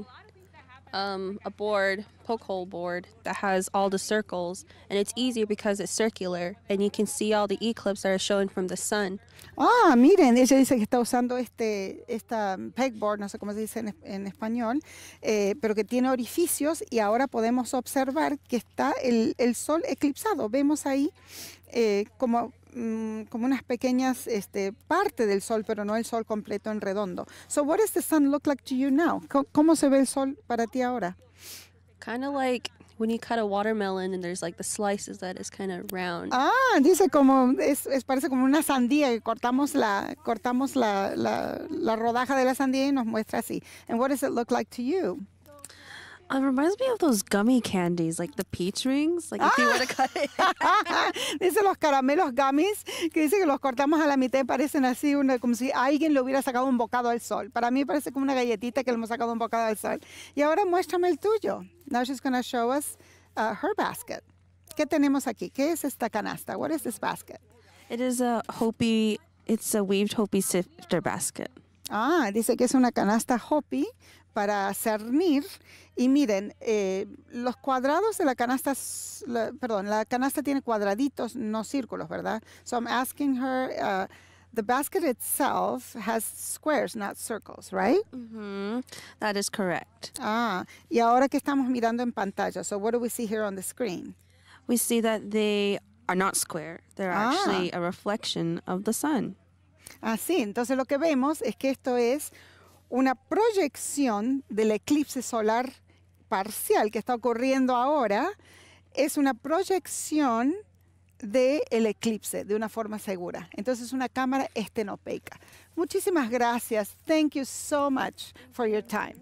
um, a board, hole board, that has all the circles, and it's easier because it's circular, and you can see all the eclipses that are showing from the sun. Ah, miren, ella dice que está usando este, esta pegboard, no sé cómo se dice en, español, eh, pero que tiene orificios y ahora podemos observar que está el, el sol eclipsado. Vemos ahí eh, como Mm, como unas pequeñas este, parte del sol, pero no el sol completo en redondo. So what does the sun look like to you now? ¿Cómo, cómo se ve el sol para ti ahora? Kind of like when you cut a watermelon and there's like the slices that is kind of round. Ah, dice como es, es, parece como una sandía y cortamos la cortamos la, la, la rodaja de la sandía y nos muestra así. And what does it look like to you? It reminds me of those gummy candies, like the peach rings. Like if you were to ah. cut it. Dice los caramelos gummies, que dice que los cortamos a la mitad y parecen así, una, como si alguien le hubiera sacado un bocado al sol. Para mí parece como una galletita que le hemos sacado un bocado al sol. Y ahora muéstrame el tuyo. Now she's going to show us uh, her basket. ¿Qué tenemos aquí? ¿Qué es esta canasta? What is this basket? It is a Hopi, it's a weaved Hopi sifter basket. Ah, dice que es una canasta Hopi para cernir. Y miren, eh, los cuadrados de la canasta, perdón, la canasta tiene cuadraditos, no círculos, ¿verdad? So I'm asking her, uh, the basket itself has squares, not circles, right? Mm -hmm. That is correct. Ah, y ahora que estamos mirando en pantalla, so what do we see here on the screen? We see that they are not square. They're ah. actually a reflection of the sun. Así, ah, entonces lo que vemos es que esto es una proyección del eclipse solar parcial que está ocurriendo ahora, es una proyección del el eclipse de una forma segura. Entonces una cámara estenopeica. Muchísimas gracias. Thank you so much for your time.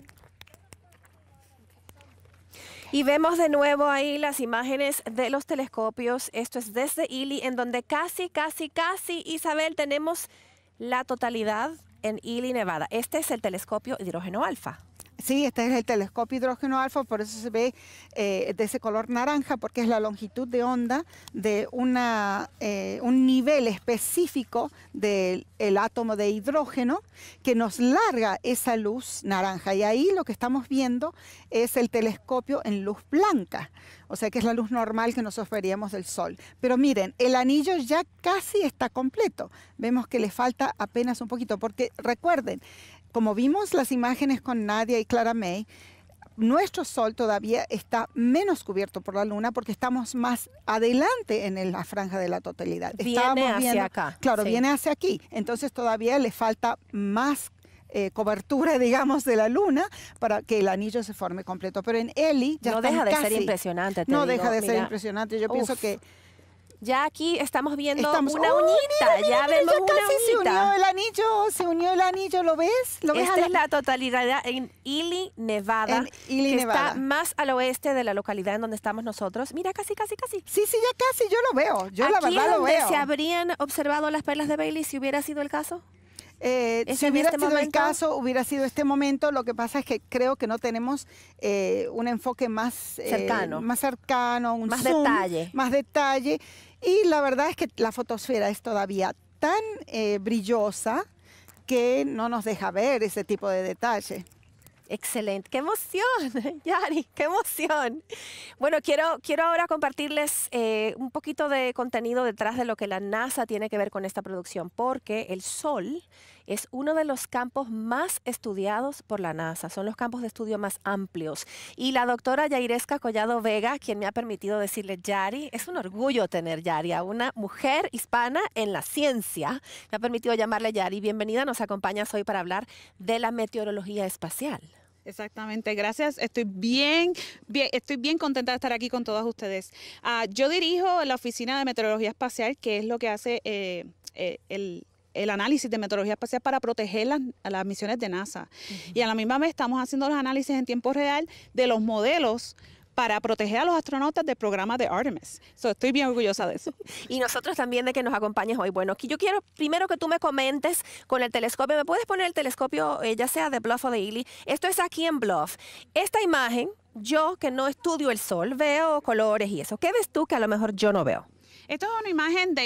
Y vemos de nuevo ahí las imágenes de los telescopios. Esto es desde Ili, en donde casi, casi, casi, Isabel, tenemos la totalidad en Ely, Nevada. Este es el telescopio hidrógeno alfa. Sí, este es el telescopio hidrógeno alfa, por eso se ve eh, de ese color naranja, porque es la longitud de onda de una, eh, un nivel específico del átomo de hidrógeno que nos larga esa luz naranja. Y ahí lo que estamos viendo es el telescopio en luz blanca, o sea que es la luz normal que nos ofreceríamos del Sol. Pero miren, el anillo ya casi está completo. Vemos que le falta apenas un poquito, porque recuerden, como vimos las imágenes con Nadia y Clara May, nuestro Sol todavía está menos cubierto por la Luna porque estamos más adelante en la franja de la totalidad. Viene hacia acá. Claro, viene hacia aquí. Entonces todavía le falta más eh, cobertura, digamos, de la luna para que el anillo se forme completo. Pero en Eli ya no deja de ser impresionante. no deja de ser impresionante. Yo pienso que ya aquí estamos viendo una ¡Oh, uñita, ya vemos una casi Se unió el anillo, se unió el anillo, ¿lo ves? ¿Lo Esta es la totalidad en Ili, Nevada, que está más al oeste de la localidad en donde estamos nosotros. Mira, casi, casi, casi. Sí, sí, ya casi, yo lo veo, yo la verdad lo veo. se habrían observado las perlas de Bailey si hubiera sido el caso? Eh, si hubiera este sido el caso, hubiera sido este momento. Lo que pasa es que creo que no tenemos eh, un enfoque más eh, cercano, más cercano, un más detalle, más detalle. Y la verdad es que la fotosfera es todavía tan eh, brillosa que no nos deja ver ese tipo de detalle. Excelente, qué emoción, Yari, qué emoción. Bueno, quiero, quiero ahora compartirles eh, un poquito de contenido detrás de lo que la NASA tiene que ver con esta producción, porque el Sol es uno de los campos más estudiados por la NASA, son los campos de estudio más amplios. Y la doctora Yairesca Collado Vega, quien me ha permitido decirle Yari, es un orgullo tener Yari, a una mujer hispana en la ciencia. Me ha permitido llamarle Yari. Bienvenida, nos acompañas hoy para hablar de la meteorología espacial. Exactamente, gracias. Estoy bien, bien, estoy bien contenta de estar aquí con todas ustedes. Ah, yo dirijo la Oficina de Meteorología Espacial, que es lo que hace eh, eh, el, el análisis de meteorología espacial para proteger las, misiones de NASA. Y a la misma vez estamos haciendo los análisis en tiempo real de los modelos para proteger a los astronautas del programa de Artemis. estoy bien orgullosa de eso. Y nosotros también de que nos acompañes hoy. Bueno, yo quiero primero que tú me comentes con el telescopio. ¿Me puedes poner el telescopio, eh, ya sea de Bluff o de Ely? Esto es aquí en Bluff. Esta imagen, yo que no estudio el sol, veo colores y eso. ¿Qué ves tú que a lo mejor yo no veo? Esto es una imagen de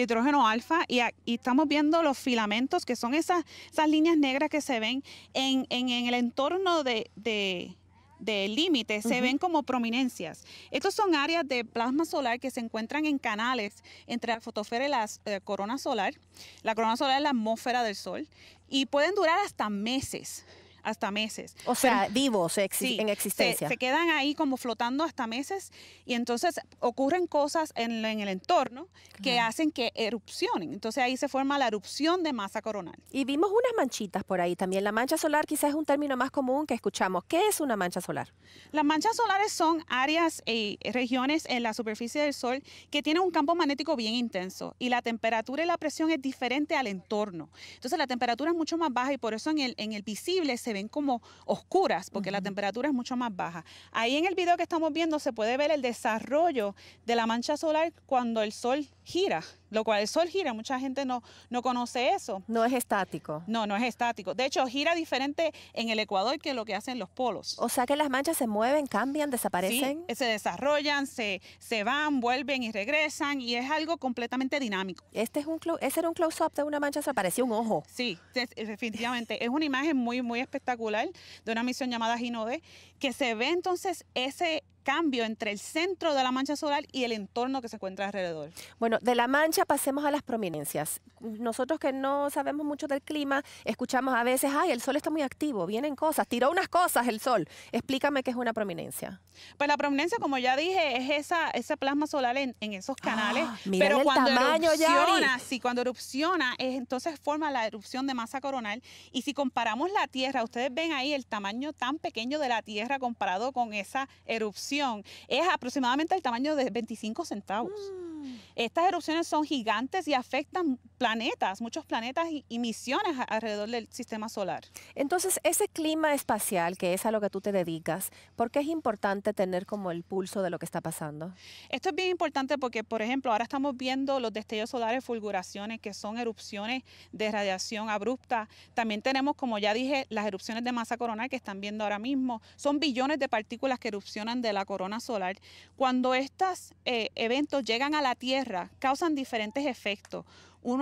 hidrógeno, alfa y, estamos viendo los filamentos, que son esas, líneas negras que se ven en, el entorno de, del límite se ven como prominencias. Estos son áreas de plasma solar que se encuentran en canales entre la fotosfera y la eh, corona solar. La corona solar es la atmósfera del Sol y pueden durar hasta meses hasta meses. O sea, vivos en existencia. Se, quedan ahí como flotando hasta meses y entonces ocurren cosas en, el entorno que hacen que erupcionen. Entonces ahí se forma la erupción de masa coronal. Y vimos unas manchitas por ahí también. La mancha solar quizás es un término más común que escuchamos. ¿Qué es una mancha solar? Las manchas solares son áreas y eh, regiones en la superficie del Sol que tienen un campo magnético bien intenso y la temperatura y la presión es diferente al entorno. Entonces la temperatura es mucho más baja y por eso el, en el visible se ven como oscuras porque la temperatura es mucho más baja. Ahí en el video que estamos viendo se puede ver el desarrollo de la mancha solar cuando el sol gira, lo cual el sol gira, mucha gente no, no conoce eso. No es estático. No, no es estático. De hecho, gira diferente en el Ecuador que lo que hacen los polos. O sea que las manchas se mueven, cambian, desaparecen. Sí, se desarrollan, se, se van, vuelven y regresan y es algo completamente dinámico. Este es un ese era un close-up de una mancha, se apareció un ojo. Sí, definitivamente. es una imagen muy, muy especial de una misión llamada Ginode, que se ve entonces ese, cambio entre el centro de la mancha solar y el entorno que se encuentra alrededor. Bueno, de la mancha pasemos a las prominencias. Nosotros que no sabemos mucho del clima, escuchamos a veces, ay, el sol está muy activo, vienen cosas, tiró unas cosas el sol. Explícame qué es una prominencia. Pues la prominencia, como ya dije, es esa, ese plasma solar en, esos ah, canales. pero cuando erupciona, cuando erupciona, es, entonces forma la erupción de masa coronal. Y si comparamos la Tierra, ustedes ven ahí el tamaño tan pequeño de la Tierra comparado con esa erupción es aproximadamente el tamaño de 25 centavos. Mm. Estas erupciones son gigantes y afectan planetas, muchos planetas y, misiones alrededor del sistema solar. Entonces, ese clima espacial, que es a lo que tú te dedicas, ¿por qué es importante tener como el pulso de lo que está pasando? Esto es bien importante porque, por ejemplo, ahora estamos viendo los destellos solares, fulguraciones, que son erupciones de radiación abrupta. También tenemos, como ya dije, las erupciones de masa coronal que están viendo ahora mismo. Son billones de partículas que erupcionan de la corona solar. Cuando estos eh, eventos llegan a la Tierra, causan diferentes efectos.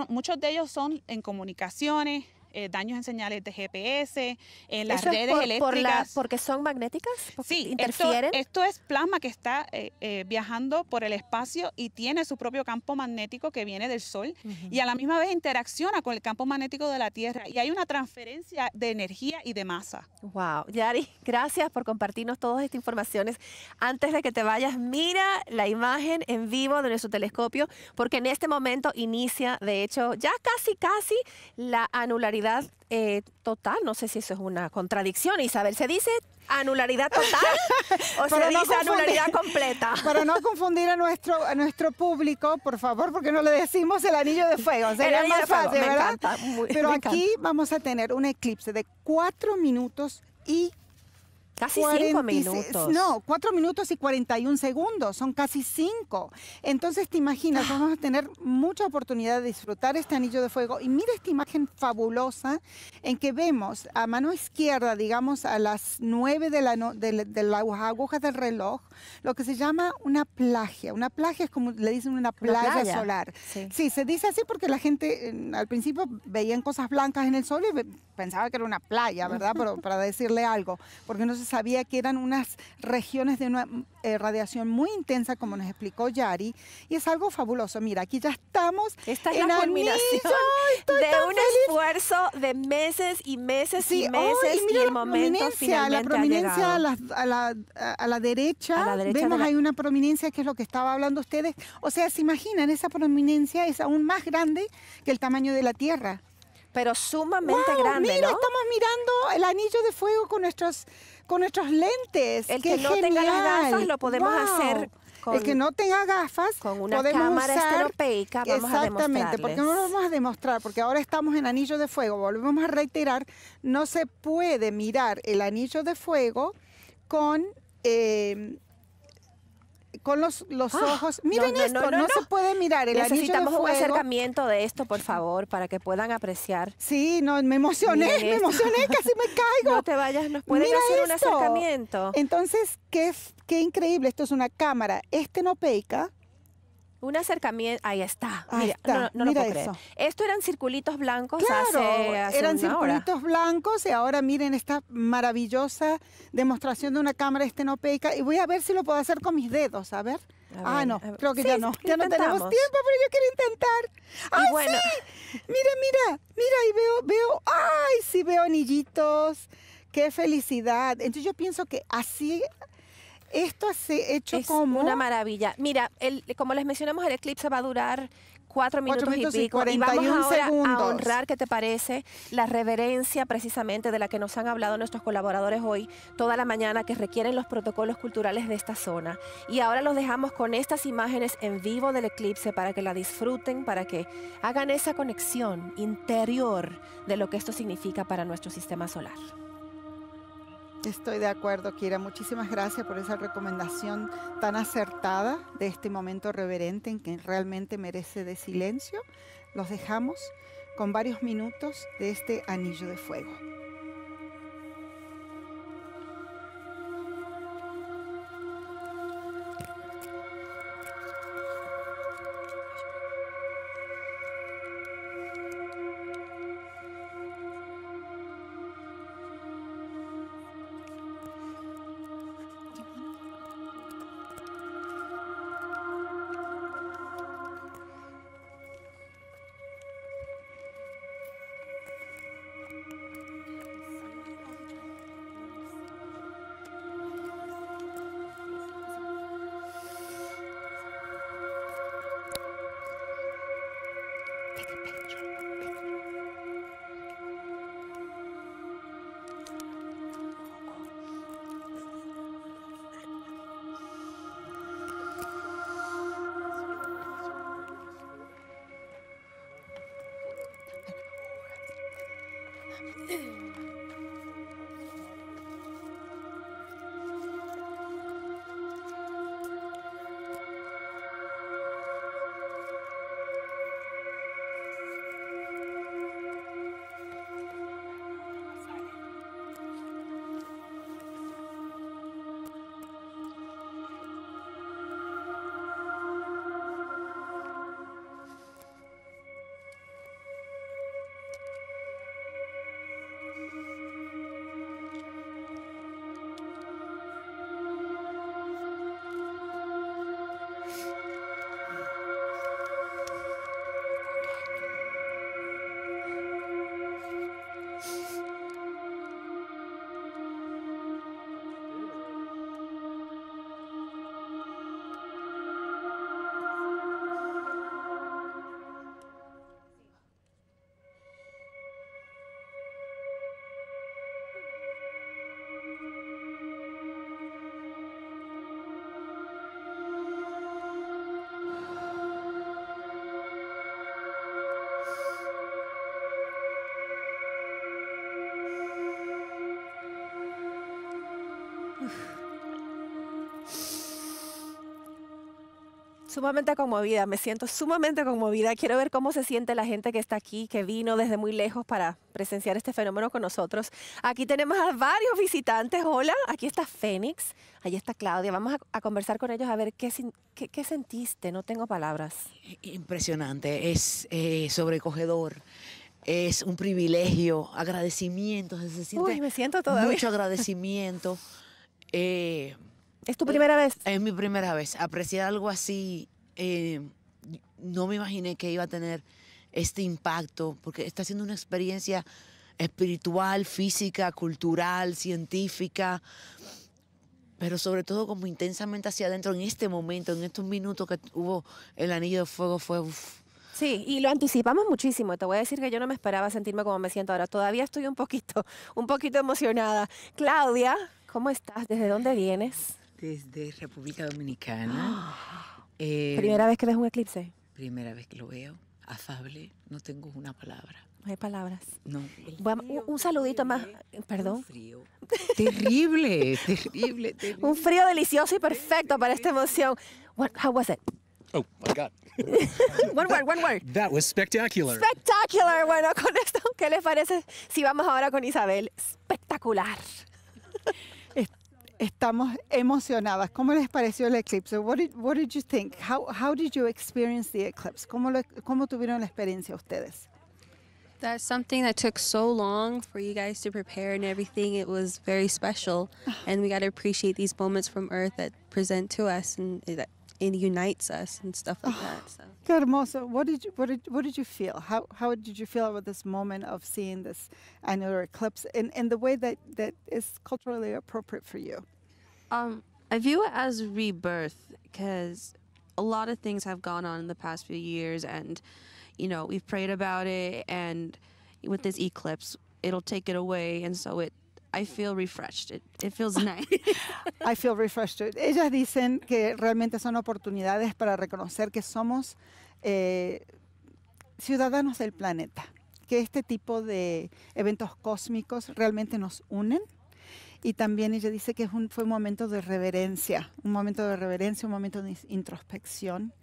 muchos de ellos son en comunicaciones, eh, daños en señales de GPS, en las redes eléctricas. ¿Porque son magnéticas? ¿Porque sí, Esto, es plasma que está eh, eh, viajando por el espacio y tiene su propio campo magnético que viene del Sol y a la misma vez interacciona con el campo magnético de la Tierra y hay una transferencia de energía y de masa. Wow, Yari, gracias por compartirnos todas estas informaciones. Antes de que te vayas, mira la imagen en vivo de nuestro telescopio porque en este momento inicia, de hecho, ya casi, casi la anularidad eh, total, no sé si eso es una contradicción, Isabel, se dice anularidad total o se dice anularidad completa. Para no confundir a nuestro, a nuestro público, por favor, porque no le decimos el anillo de fuego, sería más fácil, ¿verdad? Pero aquí vamos a tener un eclipse de cuatro minutos y Casi minutos. No, cuatro minutos y 41 segundos, son casi cinco. Entonces te imaginas, ah. vamos a tener mucha oportunidad de disfrutar este anillo de fuego. Y mira esta imagen fabulosa en que vemos a mano izquierda, digamos, a las nueve de, la aguja de, agujas del reloj, lo que se llama una plagia. Una plagia es como le dicen una playa, solar. Sí. se dice así porque la gente eh, al principio veían cosas blancas en el sol y pensaba que era una playa, ¿verdad? Pero para decirle algo, porque no se sabía que eran unas regiones de una mm, eh, radiación muy intensa, como nos explicó Yari, y es algo fabuloso. Mira, aquí ya estamos. en la culminación de un esfuerzo de meses y meses y meses y, La prominencia a, la, a, derecha, vemos ahí hay una prominencia que es lo que estaba hablando ustedes. O sea, se imaginan, esa prominencia es aún más grande que el tamaño de la Tierra pero sumamente grande. Mira, estamos mirando el anillo de fuego con nuestros con nuestros lentes. El que no tenga gafas lo podemos hacer con, el que no tenga gafas, con una podemos cámara Exactamente, porque no lo vamos a demostrar, porque ahora estamos en anillo de fuego, volvemos a reiterar, no se puede mirar el anillo de fuego con eh, con los, los ah. ojos. Miren esto, no, se puede mirar. El Necesitamos un acercamiento de esto, por favor, para que puedan apreciar. Sí, no, me emocioné, me emocioné, casi me caigo. No te vayas, nos pueden hacer un acercamiento. Entonces, qué, qué increíble, esto es una cámara estenopeica un acercamiento, ahí está. No, no lo puedo Creer. Esto eran circulitos blancos claro, eran circulitos blancos y ahora miren esta maravillosa demostración de una cámara estenopeica y voy a ver si lo puedo hacer con mis dedos, a ver. ah, no, creo que ya no, ya no tenemos tiempo, pero yo quiero intentar. ¡Ah, bueno. sí! Mira, mira, mira, y veo, veo, ¡ay, sí veo anillitos! ¡Qué felicidad! Entonces yo pienso que así esto ha hecho como... una maravilla. Mira, el, como les mencionamos, el eclipse va a durar cuatro minutos, y pico. Y, vamos ahora a honrar, ¿qué te parece? La reverencia precisamente de la que nos han hablado nuestros colaboradores hoy, toda la mañana, que requieren los protocolos culturales de esta zona. Y ahora los dejamos con estas imágenes en vivo del eclipse para que la disfruten, para que hagan esa conexión interior de lo que esto significa para nuestro sistema solar. Estoy de acuerdo, Kira. Muchísimas gracias por esa recomendación tan acertada de este momento reverente en que realmente merece de silencio. Los dejamos con varios minutos de este anillo de fuego. sumamente conmovida, me siento sumamente conmovida. Quiero ver cómo se siente la gente que está aquí, que vino desde muy lejos para presenciar este fenómeno con nosotros. Aquí tenemos a varios visitantes. Hola, aquí está Fénix, ahí está Claudia. Vamos a, conversar con ellos a ver qué, qué, sentiste. No tengo palabras. Impresionante, es eh, sobrecogedor es un privilegio, agradecimiento, se Uy, me siento todavía. mucho agradecimiento. Eh, ¿Es tu primera vez? Es mi primera vez. Apreciar algo así, eh, no me imaginé que iba a tener este impacto, porque está siendo una experiencia espiritual, física, cultural, científica, pero sobre todo como intensamente hacia adentro en este momento, en estos minutos que hubo el anillo de fuego, fue... Sí, y lo anticipamos muchísimo. Te voy a decir que yo no me esperaba sentirme como me siento ahora. Todavía estoy un poquito, un poquito emocionada. Claudia, ¿cómo estás? ¿Desde dónde vienes? desde República Dominicana. Eh, ¿Primera vez que ves un eclipse? Primera vez que lo veo. Afable, no tengo una palabra. No hay palabras. No. un, saludito más. Eh, perdón. terrible, terrible, Un frío delicioso y perfecto para esta emoción. What, how was it? Oh my God. one word, one word. That was spectacular. Spectacular. Bueno, con esto, ¿qué les parece si vamos ahora con Isabel? Espectacular. estamos emocionadas. ¿Cómo les pareció el eclipse? What did, what did you think? How, how did you experience the eclipse? ¿Cómo, lo, ¿Cómo tuvieron la experiencia ustedes? That's something that took so long for you guys to prepare and everything. It was very special, and we got to appreciate these moments from Earth that present to us, and that it unites us and stuff like oh, that. So. God, what did you what did what did you feel? How how did you feel about this moment of seeing this annular eclipse in in the way that that is culturally appropriate for you? Um, I view it as rebirth because a lot of things have gone on in the past few years, and you know we've prayed about it, and with this eclipse, it'll take it away, and so it I feel refreshed. It, feels nice. I feel refreshed. Ellas dicen que realmente son oportunidades para reconocer que somos eh, ciudadanos del planeta, que este tipo de eventos cósmicos realmente nos unen. Y también ella dice que es un, fue un momento de reverencia, un momento de reverencia, un momento de introspección.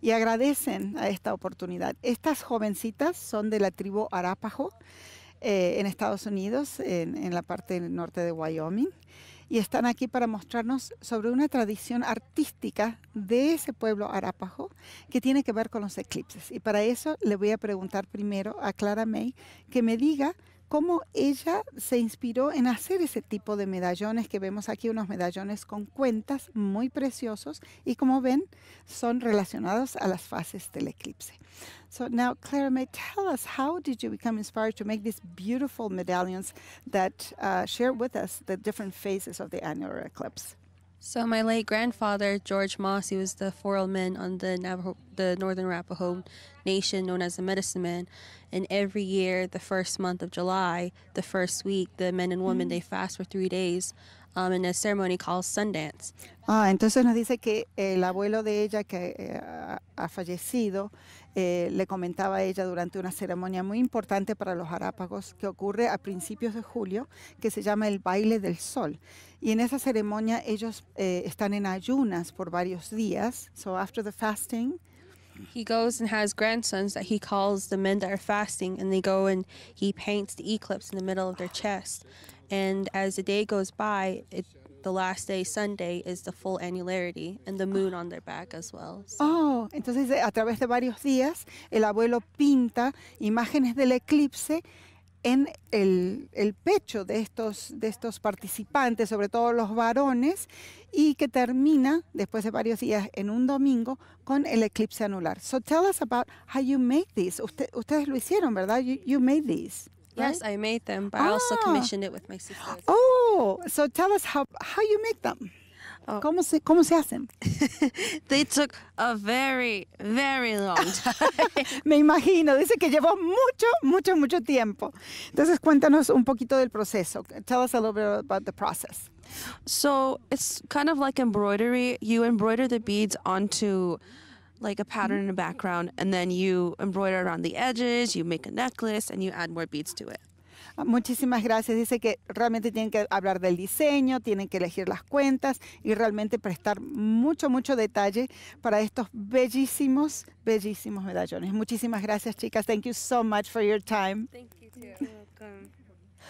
Y agradecen a esta oportunidad. Estas jovencitas son de la tribu Arapajo eh, en Estados Unidos, en, la parte norte de Wyoming y están aquí para mostrarnos sobre una tradición artística de ese pueblo Arapaho que tiene que ver con los eclipses. Y para eso le voy a preguntar primero a Clara May que me diga cómo ella se inspiró en hacer ese tipo de medallones que vemos aquí, unos medallones con cuentas muy preciosos y como ven son relacionados a las fases del eclipse. So now, Clara May, tell us how did you become inspired to make these beautiful medallions that uh, share with us the different phases of the annual eclipse? So my late grandfather George Moss, he was the foreman on the Navajo, the Northern Arapaho Nation, known as the Medicine Man. And every year, the first month of July, the first week, the men and women mm. they fast for three days, um, in a ceremony called Sundance. Ah, entonces nos dice que el abuelo de ella que eh, ha fallecido Eh, le comentaba ella durante una ceremonia muy importante para los arápagos que ocurre a principios de julio, que se llama el baile del sol. Y en esa ceremonia ellos eh, están en ayunas por varios días. So after the fasting, he goes and has grandsons that he calls the men that are fasting, and they go and he paints the eclipse in the middle of their chest. And as the day goes by, it the last day, Sunday, is the full annularity and the moon on their back as well. Oh, entonces eh, a través de varios días, el abuelo pinta imágenes del eclipse en el, pecho de estos, participantes, sobre todo los varones, y que termina después de varios días en un domingo con el eclipse anular. So tell us about how you make this. ustedes lo hicieron, ¿verdad? You, you made this. Right? Yes, I made them, but ah. I also ah. commissioned it with my sister. Oh, so tell us how how you make them. Oh. ¿Cómo, se, ¿Cómo se hacen? they took a very, very long time. Me imagino, dice que llevó mucho, mucho, mucho tiempo. Entonces cuéntanos un poquito del proceso. Tell us a little bit about the process. So it's kind of like embroidery. You embroider the beads onto like a mm-hmm. pattern in background, and then you embroider around the edges, you make a necklace, and you add more beads to it. Ah, muchísimas gracias. Dice que realmente tienen que hablar del diseño, tienen que elegir las cuentas y realmente prestar mucho, mucho detalle para estos bellísimos, bellísimos medallones. Muchísimas gracias, chicas. Thank you so much for your time. Thank you too. welcome.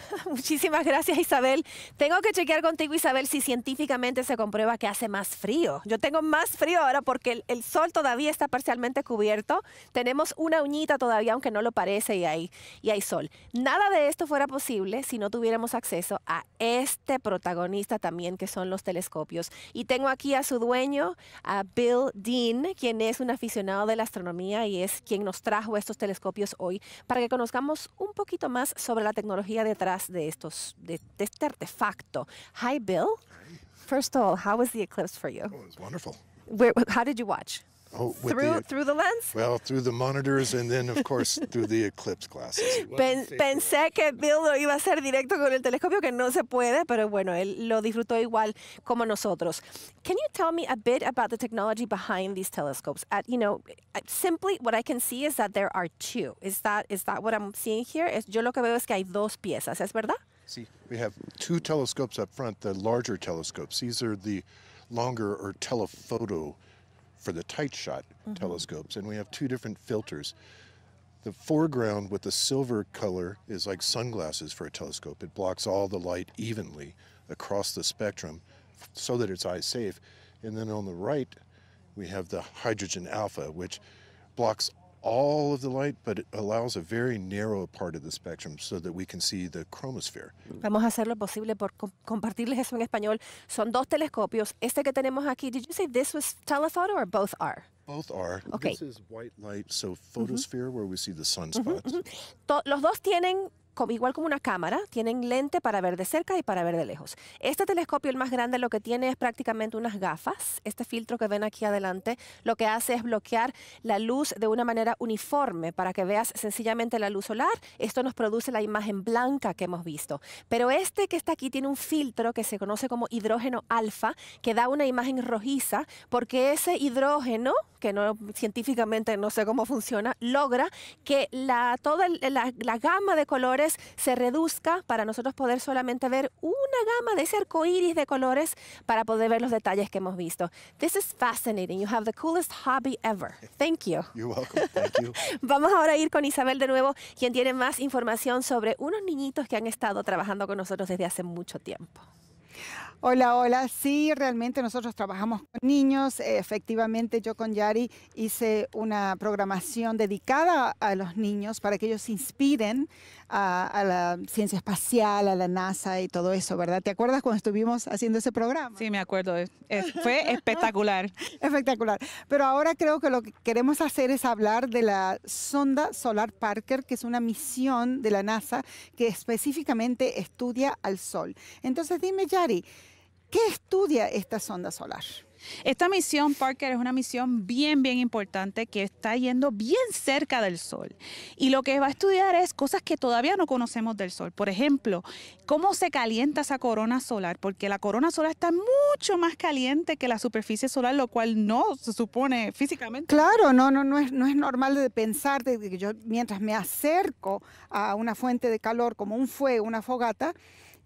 Muchísimas gracias, Isabel. Tengo que chequear contigo, Isabel, si científicamente se comprueba que hace más frío. Yo tengo más frío ahora porque el, sol todavía está parcialmente cubierto. Tenemos una uñita todavía, aunque no lo parece, y hay, y hay sol. Nada de esto fuera posible si no tuviéramos acceso a este protagonista también, que son los telescopios. Y tengo aquí a su dueño, a Bill Dean, quien es un aficionado de la astronomía y es quien nos trajo estos telescopios hoy para que conozcamos un poquito más sobre la tecnología detrás detrás de, estos, de, de este artefacto. Hi, Bill. Hi. First of all, how was the eclipse for you? Oh, it was wonderful. Where, how did you watch? Oh, through the, through the lens? Well, through the monitors and then of course through the eclipse glasses. Pen, pensé que Bill lo iba a hacer directo con el telescopio que no se puede, pero bueno, él lo disfrutó igual como nosotros. Can you tell me a bit about the technology behind these telescopes? At you know, uh, simply what I can see is that there are two. Is that is that what I'm seeing here? Es, yo lo que veo es que hay dos piezas, ¿es verdad? Sí. We have two telescopes up front, the larger telescopes. These are the longer or telephoto for the tight shot mm -hmm. telescopes, and we have two different filters. The foreground with the silver color is like sunglasses for a telescope. It blocks all the light evenly across the spectrum so that it's eye safe. And then on the right, we have the hydrogen alpha, which blocks all of the light, but it allows a very narrow part of the spectrum so that we can see the chromosphere. Vamos a hacer lo posible por compartirles eso en español. Son dos telescopios. Este que tenemos aquí, did you say this was telephoto or both are? Both are. Okay. This is white light, so photosphere, mm -hmm. where we see the sunspots. mm -hmm. Los dos tienen igual como una cámara, tienen lente para ver de cerca y para ver de lejos. Este telescopio, el más grande, lo que tiene es prácticamente unas gafas. Este filtro que ven aquí adelante lo que hace es bloquear la luz de una manera uniforme para que veas sencillamente la luz solar. Esto nos produce la imagen blanca que hemos visto. Pero este que está aquí tiene un filtro que se conoce como hidrógeno alfa, que da una imagen rojiza, porque ese hidrógeno, que no, científicamente no sé cómo funciona, logra que la, toda la, la gama de colores se reduzca para nosotros poder solamente ver una gama de ese arco iris de colores para poder ver los detalles que hemos visto. This is fascinating. You have the coolest hobby ever. Thank you. You're welcome. Thank you. Vamos ahora a ir con Isabel de nuevo, quien tiene más información sobre unos niñitos que han estado trabajando con nosotros desde hace mucho tiempo. Hola, hola. Sí, realmente nosotros trabajamos con niños. Efectivamente, yo con Yari hice una programación dedicada a los niños para que ellos se inspiren a, la ciencia espacial, a la NASA y todo eso, ¿verdad? ¿Te acuerdas cuando estuvimos haciendo ese programa? Sí, me acuerdo. fue espectacular. espectacular. Pero ahora creo que lo que queremos hacer es hablar de la sonda Solar Parker, que es una misión de la NASA que específicamente estudia al Sol. Entonces dime, Yari, ¿qué estudia esta sonda solar? Esta misión, Parker, es una misión bien, bien importante que está yendo bien cerca del Sol. Y lo que va a estudiar es cosas que todavía no conocemos del Sol. Por ejemplo, cómo se calienta esa corona solar, porque la corona solar está mucho más caliente que la superficie solar, lo cual no se supone físicamente. Claro, no, no, no es, no es normal de pensar de que yo mientras me acerco a una fuente de calor como un fuego, una fogata,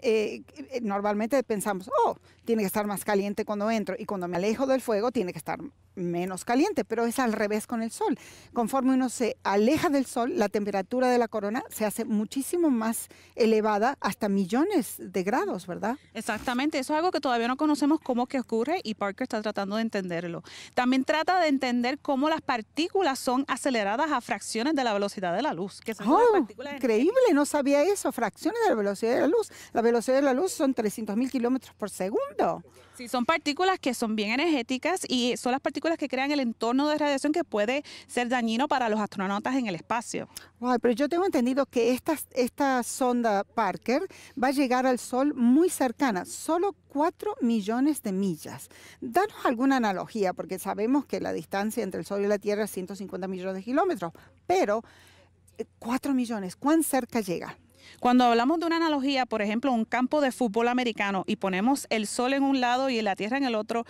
eh, eh, normalmente pensamos, oh, tiene que estar más caliente cuando entro y cuando me alejo del fuego tiene que estar menos caliente, pero es al revés con el sol. Conforme uno se aleja del sol, la temperatura de la corona se hace muchísimo más elevada, hasta millones de grados, ¿verdad? Exactamente, eso es algo que todavía no conocemos cómo que ocurre y Parker está tratando de entenderlo. También trata de entender cómo las partículas son aceleradas a fracciones de la velocidad de la luz. Que es oh, increíble, no sabía eso, fracciones de la velocidad de la luz. La velocidad de la luz son 300.000 kilómetros por segundo. Sí, son partículas que son bien energéticas y son las partículas que crean el entorno de radiación que puede ser dañino para los astronautas en el espacio. pero yo tengo entendido que esta, esta sonda Parker va a llegar al Sol muy cercana, solo 4 millones de millas. Danos alguna analogía, porque sabemos que la distancia entre el Sol y la Tierra es 150 millones de kilómetros, pero 4 eh, millones, ¿cuán cerca llega? Cuando hablamos de una analogía, por ejemplo, un campo de fútbol americano y ponemos el sol en un lado y la tierra en el otro,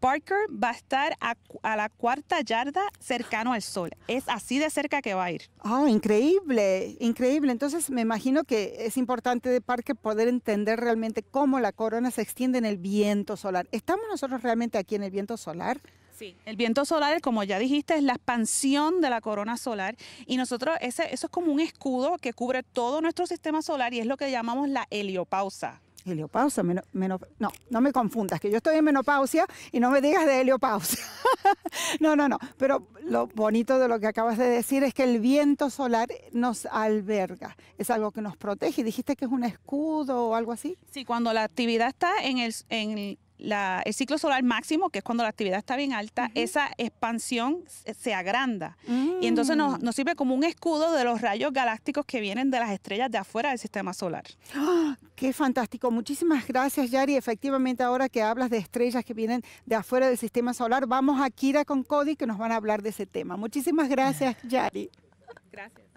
Parker va a estar a, la cuarta yarda cercano al sol. Es así de cerca que va a ir. Oh, increíble, increíble. Entonces me imagino que es importante de Parker poder entender realmente cómo la corona se extiende en el viento solar. ¿Estamos nosotros realmente aquí en el viento solar? el viento solar, como ya dijiste, es la expansión de la corona solar y nosotros, eso es como un escudo que cubre todo nuestro sistema solar y es lo que llamamos la heliopausa. Heliopausa, no, no me confundas, que yo estoy en menopausia y no me digas de heliopausa. no, no, no, pero lo bonito de lo que acabas de decir es que el viento solar nos alberga, es algo que nos protege. Dijiste que es un escudo o algo así. Sí, cuando la actividad está en el el ciclo solar máximo, que es cuando la actividad está bien alta, esa expansión se, agranda. Y entonces mm. nos, sirve como un escudo de los rayos galácticos que vienen de las estrellas de afuera del sistema solar. ¡Ah! ¡Qué fantástico! Muchísimas gracias, Yari. Efectivamente, ahora que hablas de estrellas que vienen de afuera del sistema solar, vamos a Kira con Cody que nos van a hablar de ese tema. Muchísimas gracias, Yari. Gracias.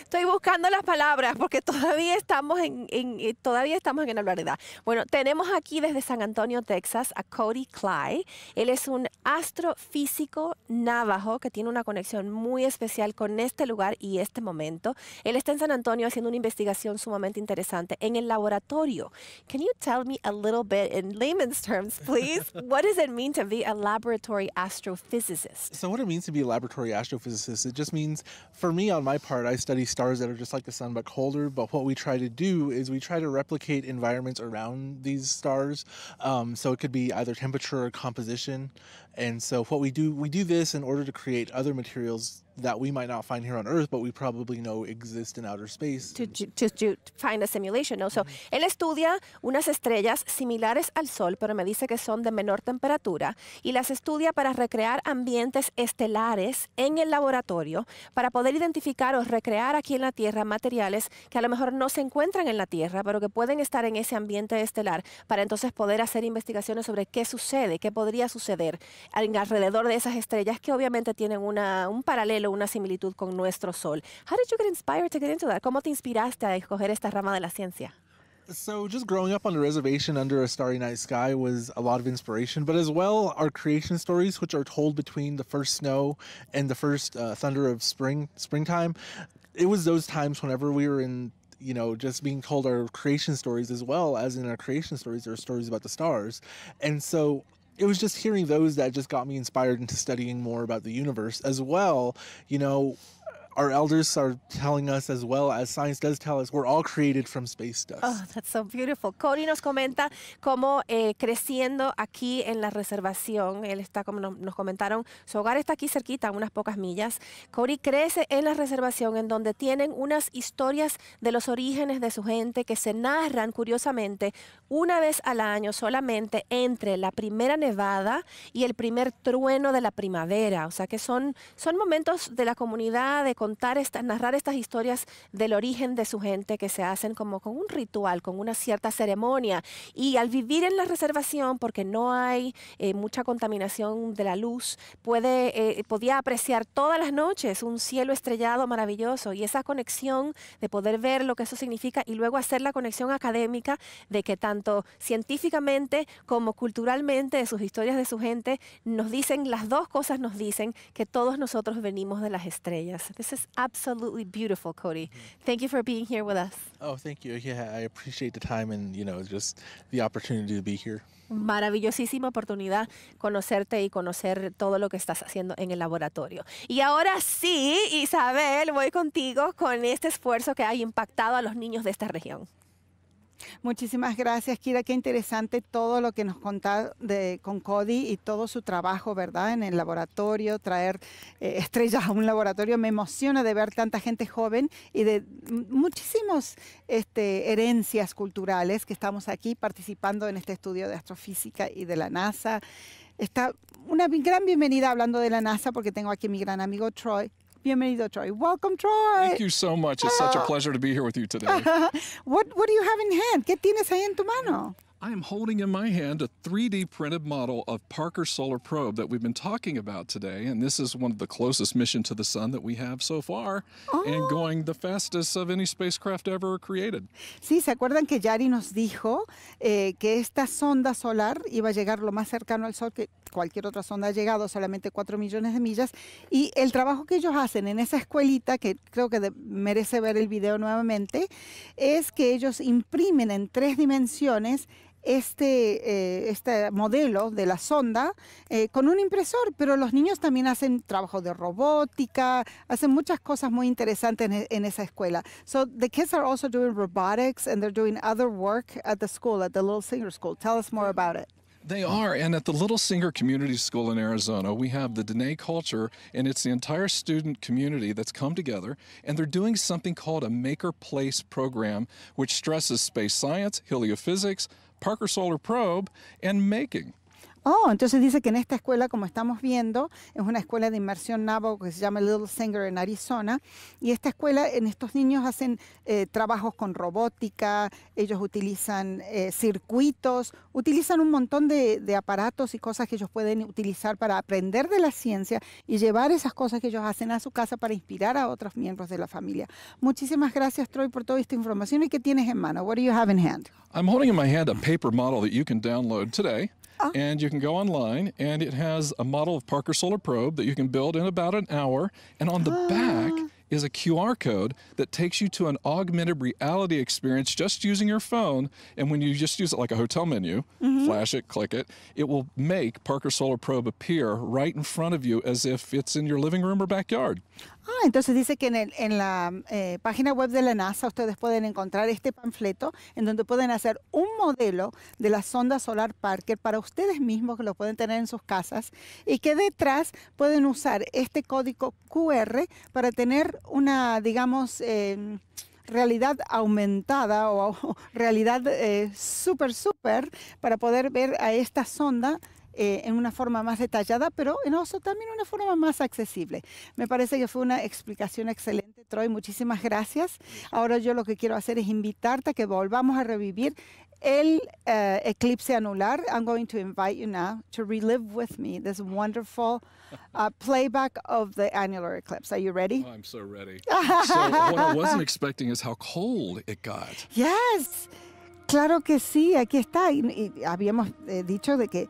Estoy buscando las palabras porque todavía estamos en, eh, todavía estamos en la verdad. Bueno, tenemos aquí desde San Antonio, Texas, a Cody Clay. Él es un astrofísico navajo que tiene una conexión muy especial con este lugar y este momento. Él está en San Antonio haciendo una investigación sumamente interesante en el laboratorio. Can you tell me a little bit in layman's terms, please? What does it mean to be a laboratory astrophysicist? So what it means to be a laboratory astrophysicist, it just means for me on my part, I study stars that are just like the sun but colder. But what we try to do is we try to replicate environments around these stars. Um, so it could be either temperature or composition. And so what we do, we do this in order to create other materials that we might not find here on Earth, but we probably know exist in outer space. To, to, find a simulation, ¿no? So, mm-hmm. él estudia unas estrellas similares al Sol, pero me dice que son de menor temperatura, y las estudia para recrear ambientes estelares en el laboratorio, para poder identificar o recrear aquí en la Tierra materiales que a lo mejor no se encuentran en la Tierra, pero que pueden estar en ese ambiente estelar, para entonces poder hacer investigaciones sobre qué sucede, qué podría suceder alrededor de esas estrellas que obviamente tienen una, un paralelo verlo una similitud con nuestro sol. How did you get inspired to get into that? ¿Cómo te inspiraste a escoger esta rama de la ciencia? So, just growing up on the reservation under a starry night sky was a lot of inspiration, but as well, our creation stories, which are told between the first snow and the first uh, thunder of spring, springtime, it was those times whenever we were in you know, just being told our creation stories as well as in our creation stories, there are stories about the stars. And so it was just hearing those that just got me inspired into studying more about the universe as well. You know, our elders are telling us as well as science does tell us we're all created from space dust. Oh, that's so beautiful. Cody nos comenta cómo eh, creciendo aquí en la reservación, él está como nos comentaron, su hogar está aquí cerquita, unas pocas millas. Cody crece en la reservación en donde tienen unas historias de los orígenes de su gente que se narran curiosamente una vez al año solamente entre la primera nevada y el primer trueno de la primavera. O sea que son, son momentos de la comunidad de contar, estas, narrar estas historias del origen de su gente que se hacen como con un ritual, con una cierta ceremonia. Y al vivir en la reservación, porque no hay eh, mucha contaminación de la luz, puede, eh, podía apreciar todas las noches un cielo estrellado maravilloso y esa conexión de poder ver lo que eso significa y luego hacer la conexión académica de que tanto tanto científicamente como culturalmente, de sus historias de su gente, nos dicen, las dos cosas nos dicen que todos nosotros venimos de las estrellas. This is absolutely beautiful, Cody. Thank you for being here with us. Oh, thank you. Yeah, I appreciate the time and, you know, just the opportunity to be here. Maravillosísima oportunidad conocerte y conocer todo lo que estás haciendo en el laboratorio. Y ahora sí, Isabel, voy contigo con este esfuerzo que ha impactado a los niños de esta región. Muchísimas gracias, Kira. Qué interesante todo lo que nos contaste con Cody y todo su trabajo, ¿verdad? En el laboratorio, traer eh, estrellas a un laboratorio. Me emociona de ver tanta gente joven y de muchísimas este, herencias culturales que estamos aquí participando en este estudio de astrofísica y de la NASA. Está una gran bienvenida hablando de la NASA porque tengo aquí mi gran amigo Troy, Bienvenido, Troy. Welcome, Troy. Thank you so much. It's such a oh. pleasure to be here with you today. what What do you have in hand? ¿Qué tienes ahí en tu mano? I am holding in my hand a 3D printed model of parker Solar Probe that we've been talking about today, and this is one of the closest mission to the sun that we have so far, oh. and going the fastest of any spacecraft ever created. Sí, se acuerdan que Yari nos dijo eh, que esta sonda solar iba a llegar lo más cercano al Sol que cualquier otra sonda ha llegado, solamente 4 millones de millas, y el trabajo que ellos hacen en esa escuelita, que creo que merece ver el video nuevamente, es que ellos imprimen en tres dimensiones este, eh, este modelo de la sonda eh, con un impresor, pero los niños también hacen trabajo de robótica, hacen muchas cosas muy interesantes en, en esa escuela. So the kids are also doing robotics and they're doing other work at the school, at the Little Singer School. Tell us more about it. They are. And at the Little Singer Community School in Arizona, we have the Dene culture, and it's the entire student community that's come together, and they're doing something called a Maker Place program, which stresses space science, heliophysics, Parker Solar Probe, and making. Oh, entonces dice que en esta escuela, como estamos viendo, es una escuela de inmersión Navo que se llama Little Singer en Arizona. Y esta escuela, en estos niños hacen eh, trabajos con robótica, ellos utilizan eh, circuitos, utilizan un montón de, de, aparatos y cosas que ellos pueden utilizar para aprender de la ciencia y llevar esas cosas que ellos hacen a su casa para inspirar a otros miembros de la familia. Muchísimas gracias, Troy, por toda esta información. ¿Y qué tienes en mano? What do you have in hand? I'm holding in my hand a paper model that you can download today. Ah. And you can go online, and it has a model of Parker Solar Probe that you can build in about an hour. And on the back ah. is a QR code that takes you to an augmented reality experience just using your phone. And when you just use it like a hotel menu, mm -hmm. flash it, click it, it will make Parker Solar Probe appear right in front of you as if it's in your living room or backyard. Ah, entonces dice que en, la eh, página web de la NASA ustedes pueden encontrar este panfleto en donde pueden hacer un modelo de la sonda solar Parker para ustedes mismos que lo pueden tener en sus casas y que detrás pueden usar este código QR para tener una, digamos, em, realidad aumentada o, realidad super eh, súper, súper para poder ver a esta sonda eh, en una forma más detallada, pero en oso también una forma más accesible. Me parece que fue una explicación excelente, Troy. Muchísimas gracias. Ahora yo lo que quiero hacer es invitarte a que volvamos a revivir el eh, eclipse anular. I'm going to invite you now to relive with me this wonderful uh, playback of the annular eclipse. Are you ready? Oh, I'm so ready. what I wasn't expecting is how cold it got. Yes. Claro que sí, aquí está. Y, habíamos eh, dicho de que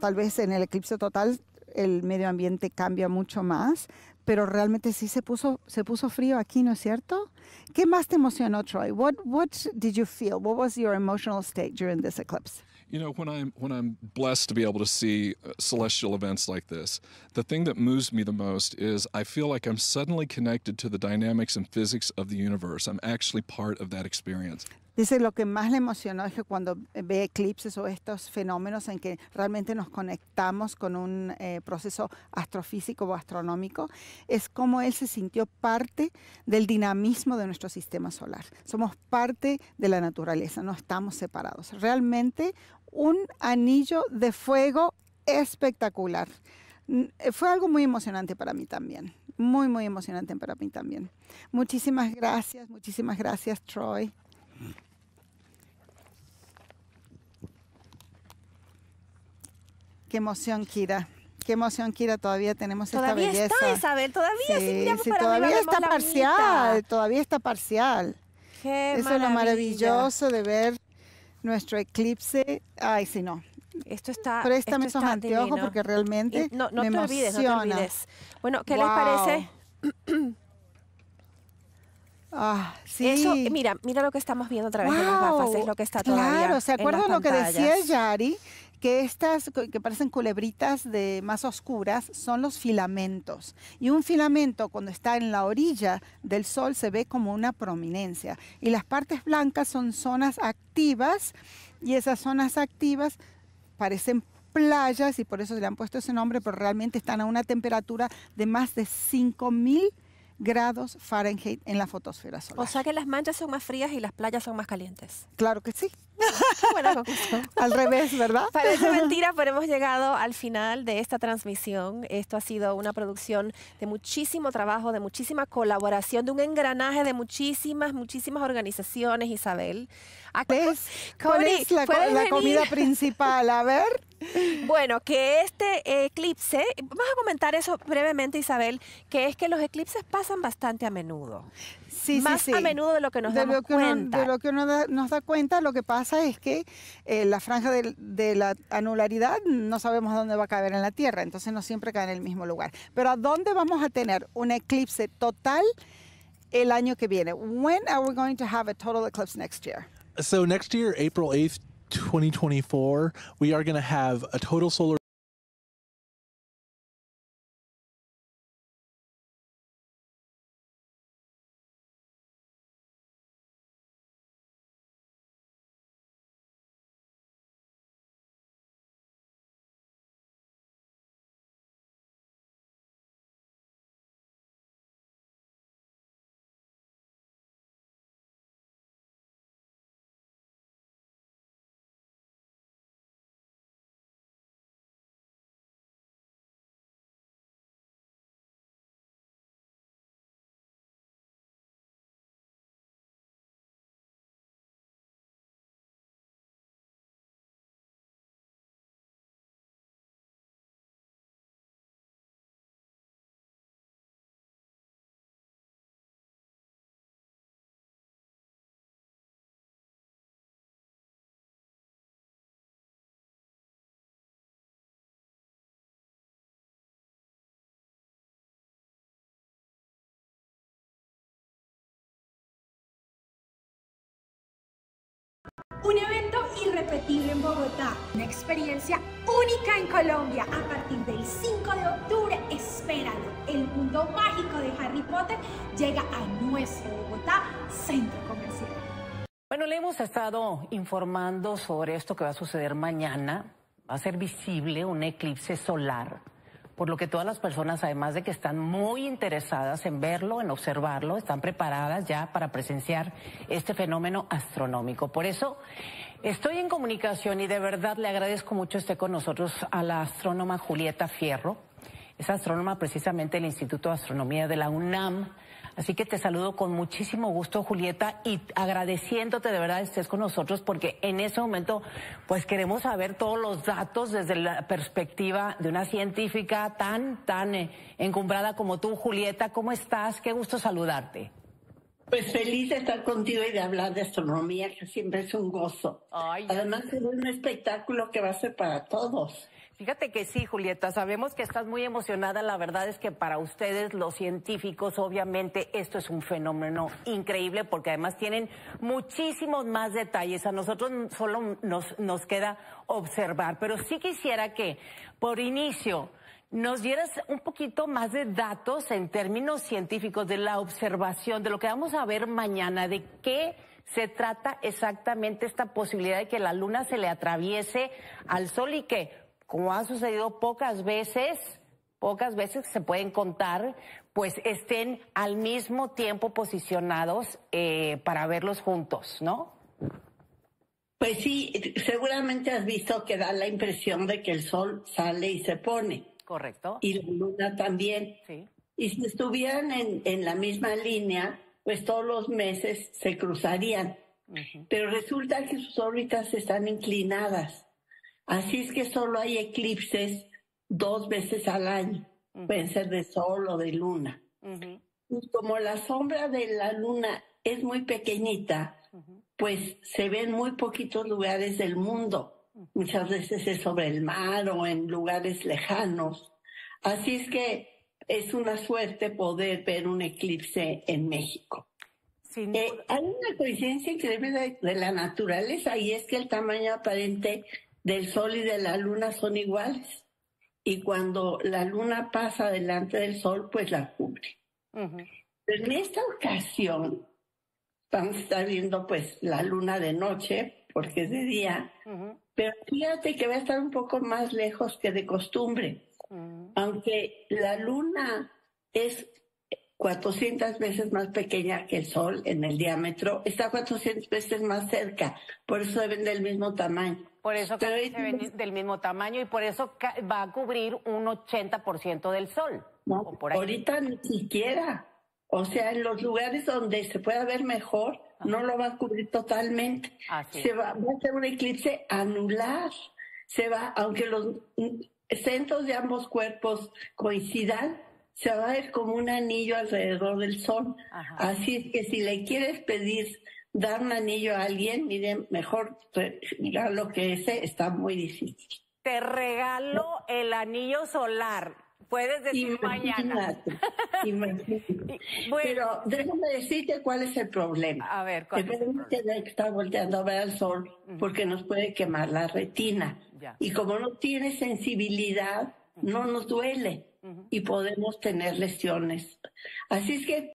Tal vez en el eclipse total el medio ambiente cambia mucho más, pero realmente sí se puso, se puso frío aquí, ¿no es cierto? ¿Qué más te emocionó, Troy? What, what did you feel? What was your emotional state during this eclipse? You know, when I'm when I'm blessed to be able to see uh, celestial events like this, the thing that moves me the most is I feel like I'm suddenly connected to the dynamics and physics of the universe. I'm actually part of that experience. Dice, lo que más le emocionó es que cuando ve eclipses o estos fenómenos en que realmente nos conectamos con un eh, proceso astrofísico o astronómico, es como él se sintió parte del dinamismo de nuestro sistema solar. Somos parte de la naturaleza, no estamos separados. Realmente un anillo de fuego espectacular. Mm, eh, fue algo muy emocionante para mí también, muy, muy emocionante para mí también. Muchísimas gracias, muchísimas gracias, Troy. Qué emoción, Kira. Qué emoción, Kira, todavía tenemos esta belleza. Todavía está, Isabel, todavía sí, sí, todavía está parcial, todavía está parcial. Qué Eso es lo maravilloso de ver nuestro eclipse. Ay, si sí, no. Esto está. Préstame esto esos anteojos porque realmente y, no, no, te olvides, no te olvides. Bueno, ¿qué les parece? Ah, sí. Eso, mira, mira lo que estamos viendo a través de las gafas, es lo que está todavía. Claro, ¿se acuerdan lo que decía Yari? que estas que parecen culebritas de más oscuras son los filamentos. Y un filamento cuando está en la orilla del sol se ve como una prominencia. Y las partes blancas son zonas activas y esas zonas activas parecen playas y por eso se le han puesto ese nombre, pero realmente están a una temperatura de más de 5000 grados Fahrenheit en la fotosfera solar. O sea que las manchas son más frías y las playas son más calientes. Claro que sí. Bueno, al revés, ¿verdad? Parece mentira, pero hemos llegado al final de esta transmisión. Esto ha sido una producción de muchísimo trabajo, de muchísima colaboración, de un engranaje de muchísimas, muchísimas organizaciones, Isabel. ¿Cuál es la, la comida principal? A ver. Bueno, que este eclipse, vamos a comentar eso brevemente Isabel, que es que los eclipses pasan bastante a menudo más a menudo de lo que nos damos cuenta. de lo que da, nos da cuenta, lo que pasa es que eh, la franja de, de, la anularidad no sabemos dónde va a caer en la Tierra, entonces no siempre cae en el mismo lugar. Pero ¿a dónde vamos a tener un eclipse total el año que viene? When are we going to have a total eclipse next year? So next year, April 8th, 2024, we are going to have a total solar repetible en Bogotá, una experiencia única en Colombia. A partir del 5 de octubre, espéralo. El mundo mágico de Harry Potter llega a nuestro Bogotá Centro Comercial. Bueno, le hemos estado informando sobre esto que va a suceder mañana. Va a ser visible un eclipse solar por lo que todas las personas, además de que están muy interesadas en verlo, en observarlo, están preparadas ya para presenciar este fenómeno astronómico. Por eso, Estoy en comunicación y de verdad le agradezco mucho esté con nosotros a la astrónoma Julieta Fierro. Es astrónoma precisamente del Instituto de Astronomía de la UNAM. Así que te saludo con muchísimo gusto, Julieta, y agradeciéndote de verdad estés con nosotros porque en ese momento pues queremos saber todos los datos desde la perspectiva de una científica tan, tan eh, encumbrada como tú, Julieta. ¿Cómo estás? Qué gusto saludarte. Pues feliz de estar contigo y de hablar de astronomía, que siempre es un gozo. Además, es un espectáculo que va a ser para todos. Fíjate que sí, Julieta, sabemos que estás muy emocionada. La verdad es que para ustedes, los científicos, obviamente esto es un fenómeno increíble porque además tienen muchísimos más detalles. A nosotros solo nos, nos queda observar. Pero sí quisiera que, por inicio, nos dieras un poquito más de datos en términos científicos de la observación, de lo que vamos a ver mañana, de qué se trata exactamente esta posibilidad de que la luna se le atraviese al sol y que, como ha sucedido pocas veces, pocas veces se pueden contar, pues estén al mismo tiempo posicionados eh, para verlos juntos, ¿no? Pues sí, seguramente has visto que da la impresión de que el sol sale y se pone, Correcto. Y la luna también. Y si estuvieran en, la misma línea, pues todos los meses se cruzarían. Pero resulta que sus órbitas están inclinadas. Así es que solo hay eclipses dos veces al año. Pueden ser de sol o de luna. Y como la sombra de la luna es muy pequeñita, pues se ven muy poquitos lugares del mundo muchas veces es sobre el mar o en lugares lejanos. Así es que es una suerte poder ver un eclipse en México. Eh, hay una coincidencia increíble de, la naturaleza y es que el tamaño aparente del Sol y de la Luna son iguales. Y cuando la Luna pasa delante del Sol, pues la cubre. En esta ocasión vamos a estar viendo pues la Luna de noche, porque es de día. Pero fíjate que va a estar un poco más lejos que de costumbre. Aunque la luna es 400 veces más pequeña que el Sol en el diámetro, está 400 veces más cerca, por eso deben del mismo tamaño. Por eso deben del mismo tamaño y por eso va a cubrir un 80% del Sol. ahorita ni siquiera. O sea, en los lugares donde se pueda ver mejor, no lo va a cubrir totalmente. se va, a ser un eclipse anular. Se va, aunque los centros de ambos cuerpos coincidan, se va a ver como un anillo alrededor del sol. Así es que si le quieres pedir dar un anillo a alguien, miren, mejor mirar lo que ese está muy difícil. Te regalo el anillo solar. Puedes decir mañana. Pero déjame decirte cuál es el problema. A ver, ¿cuál es el problema? estar volteando a ver al sol porque nos puede quemar la retina. Y como no tiene sensibilidad, no nos duele y podemos tener lesiones. Así es que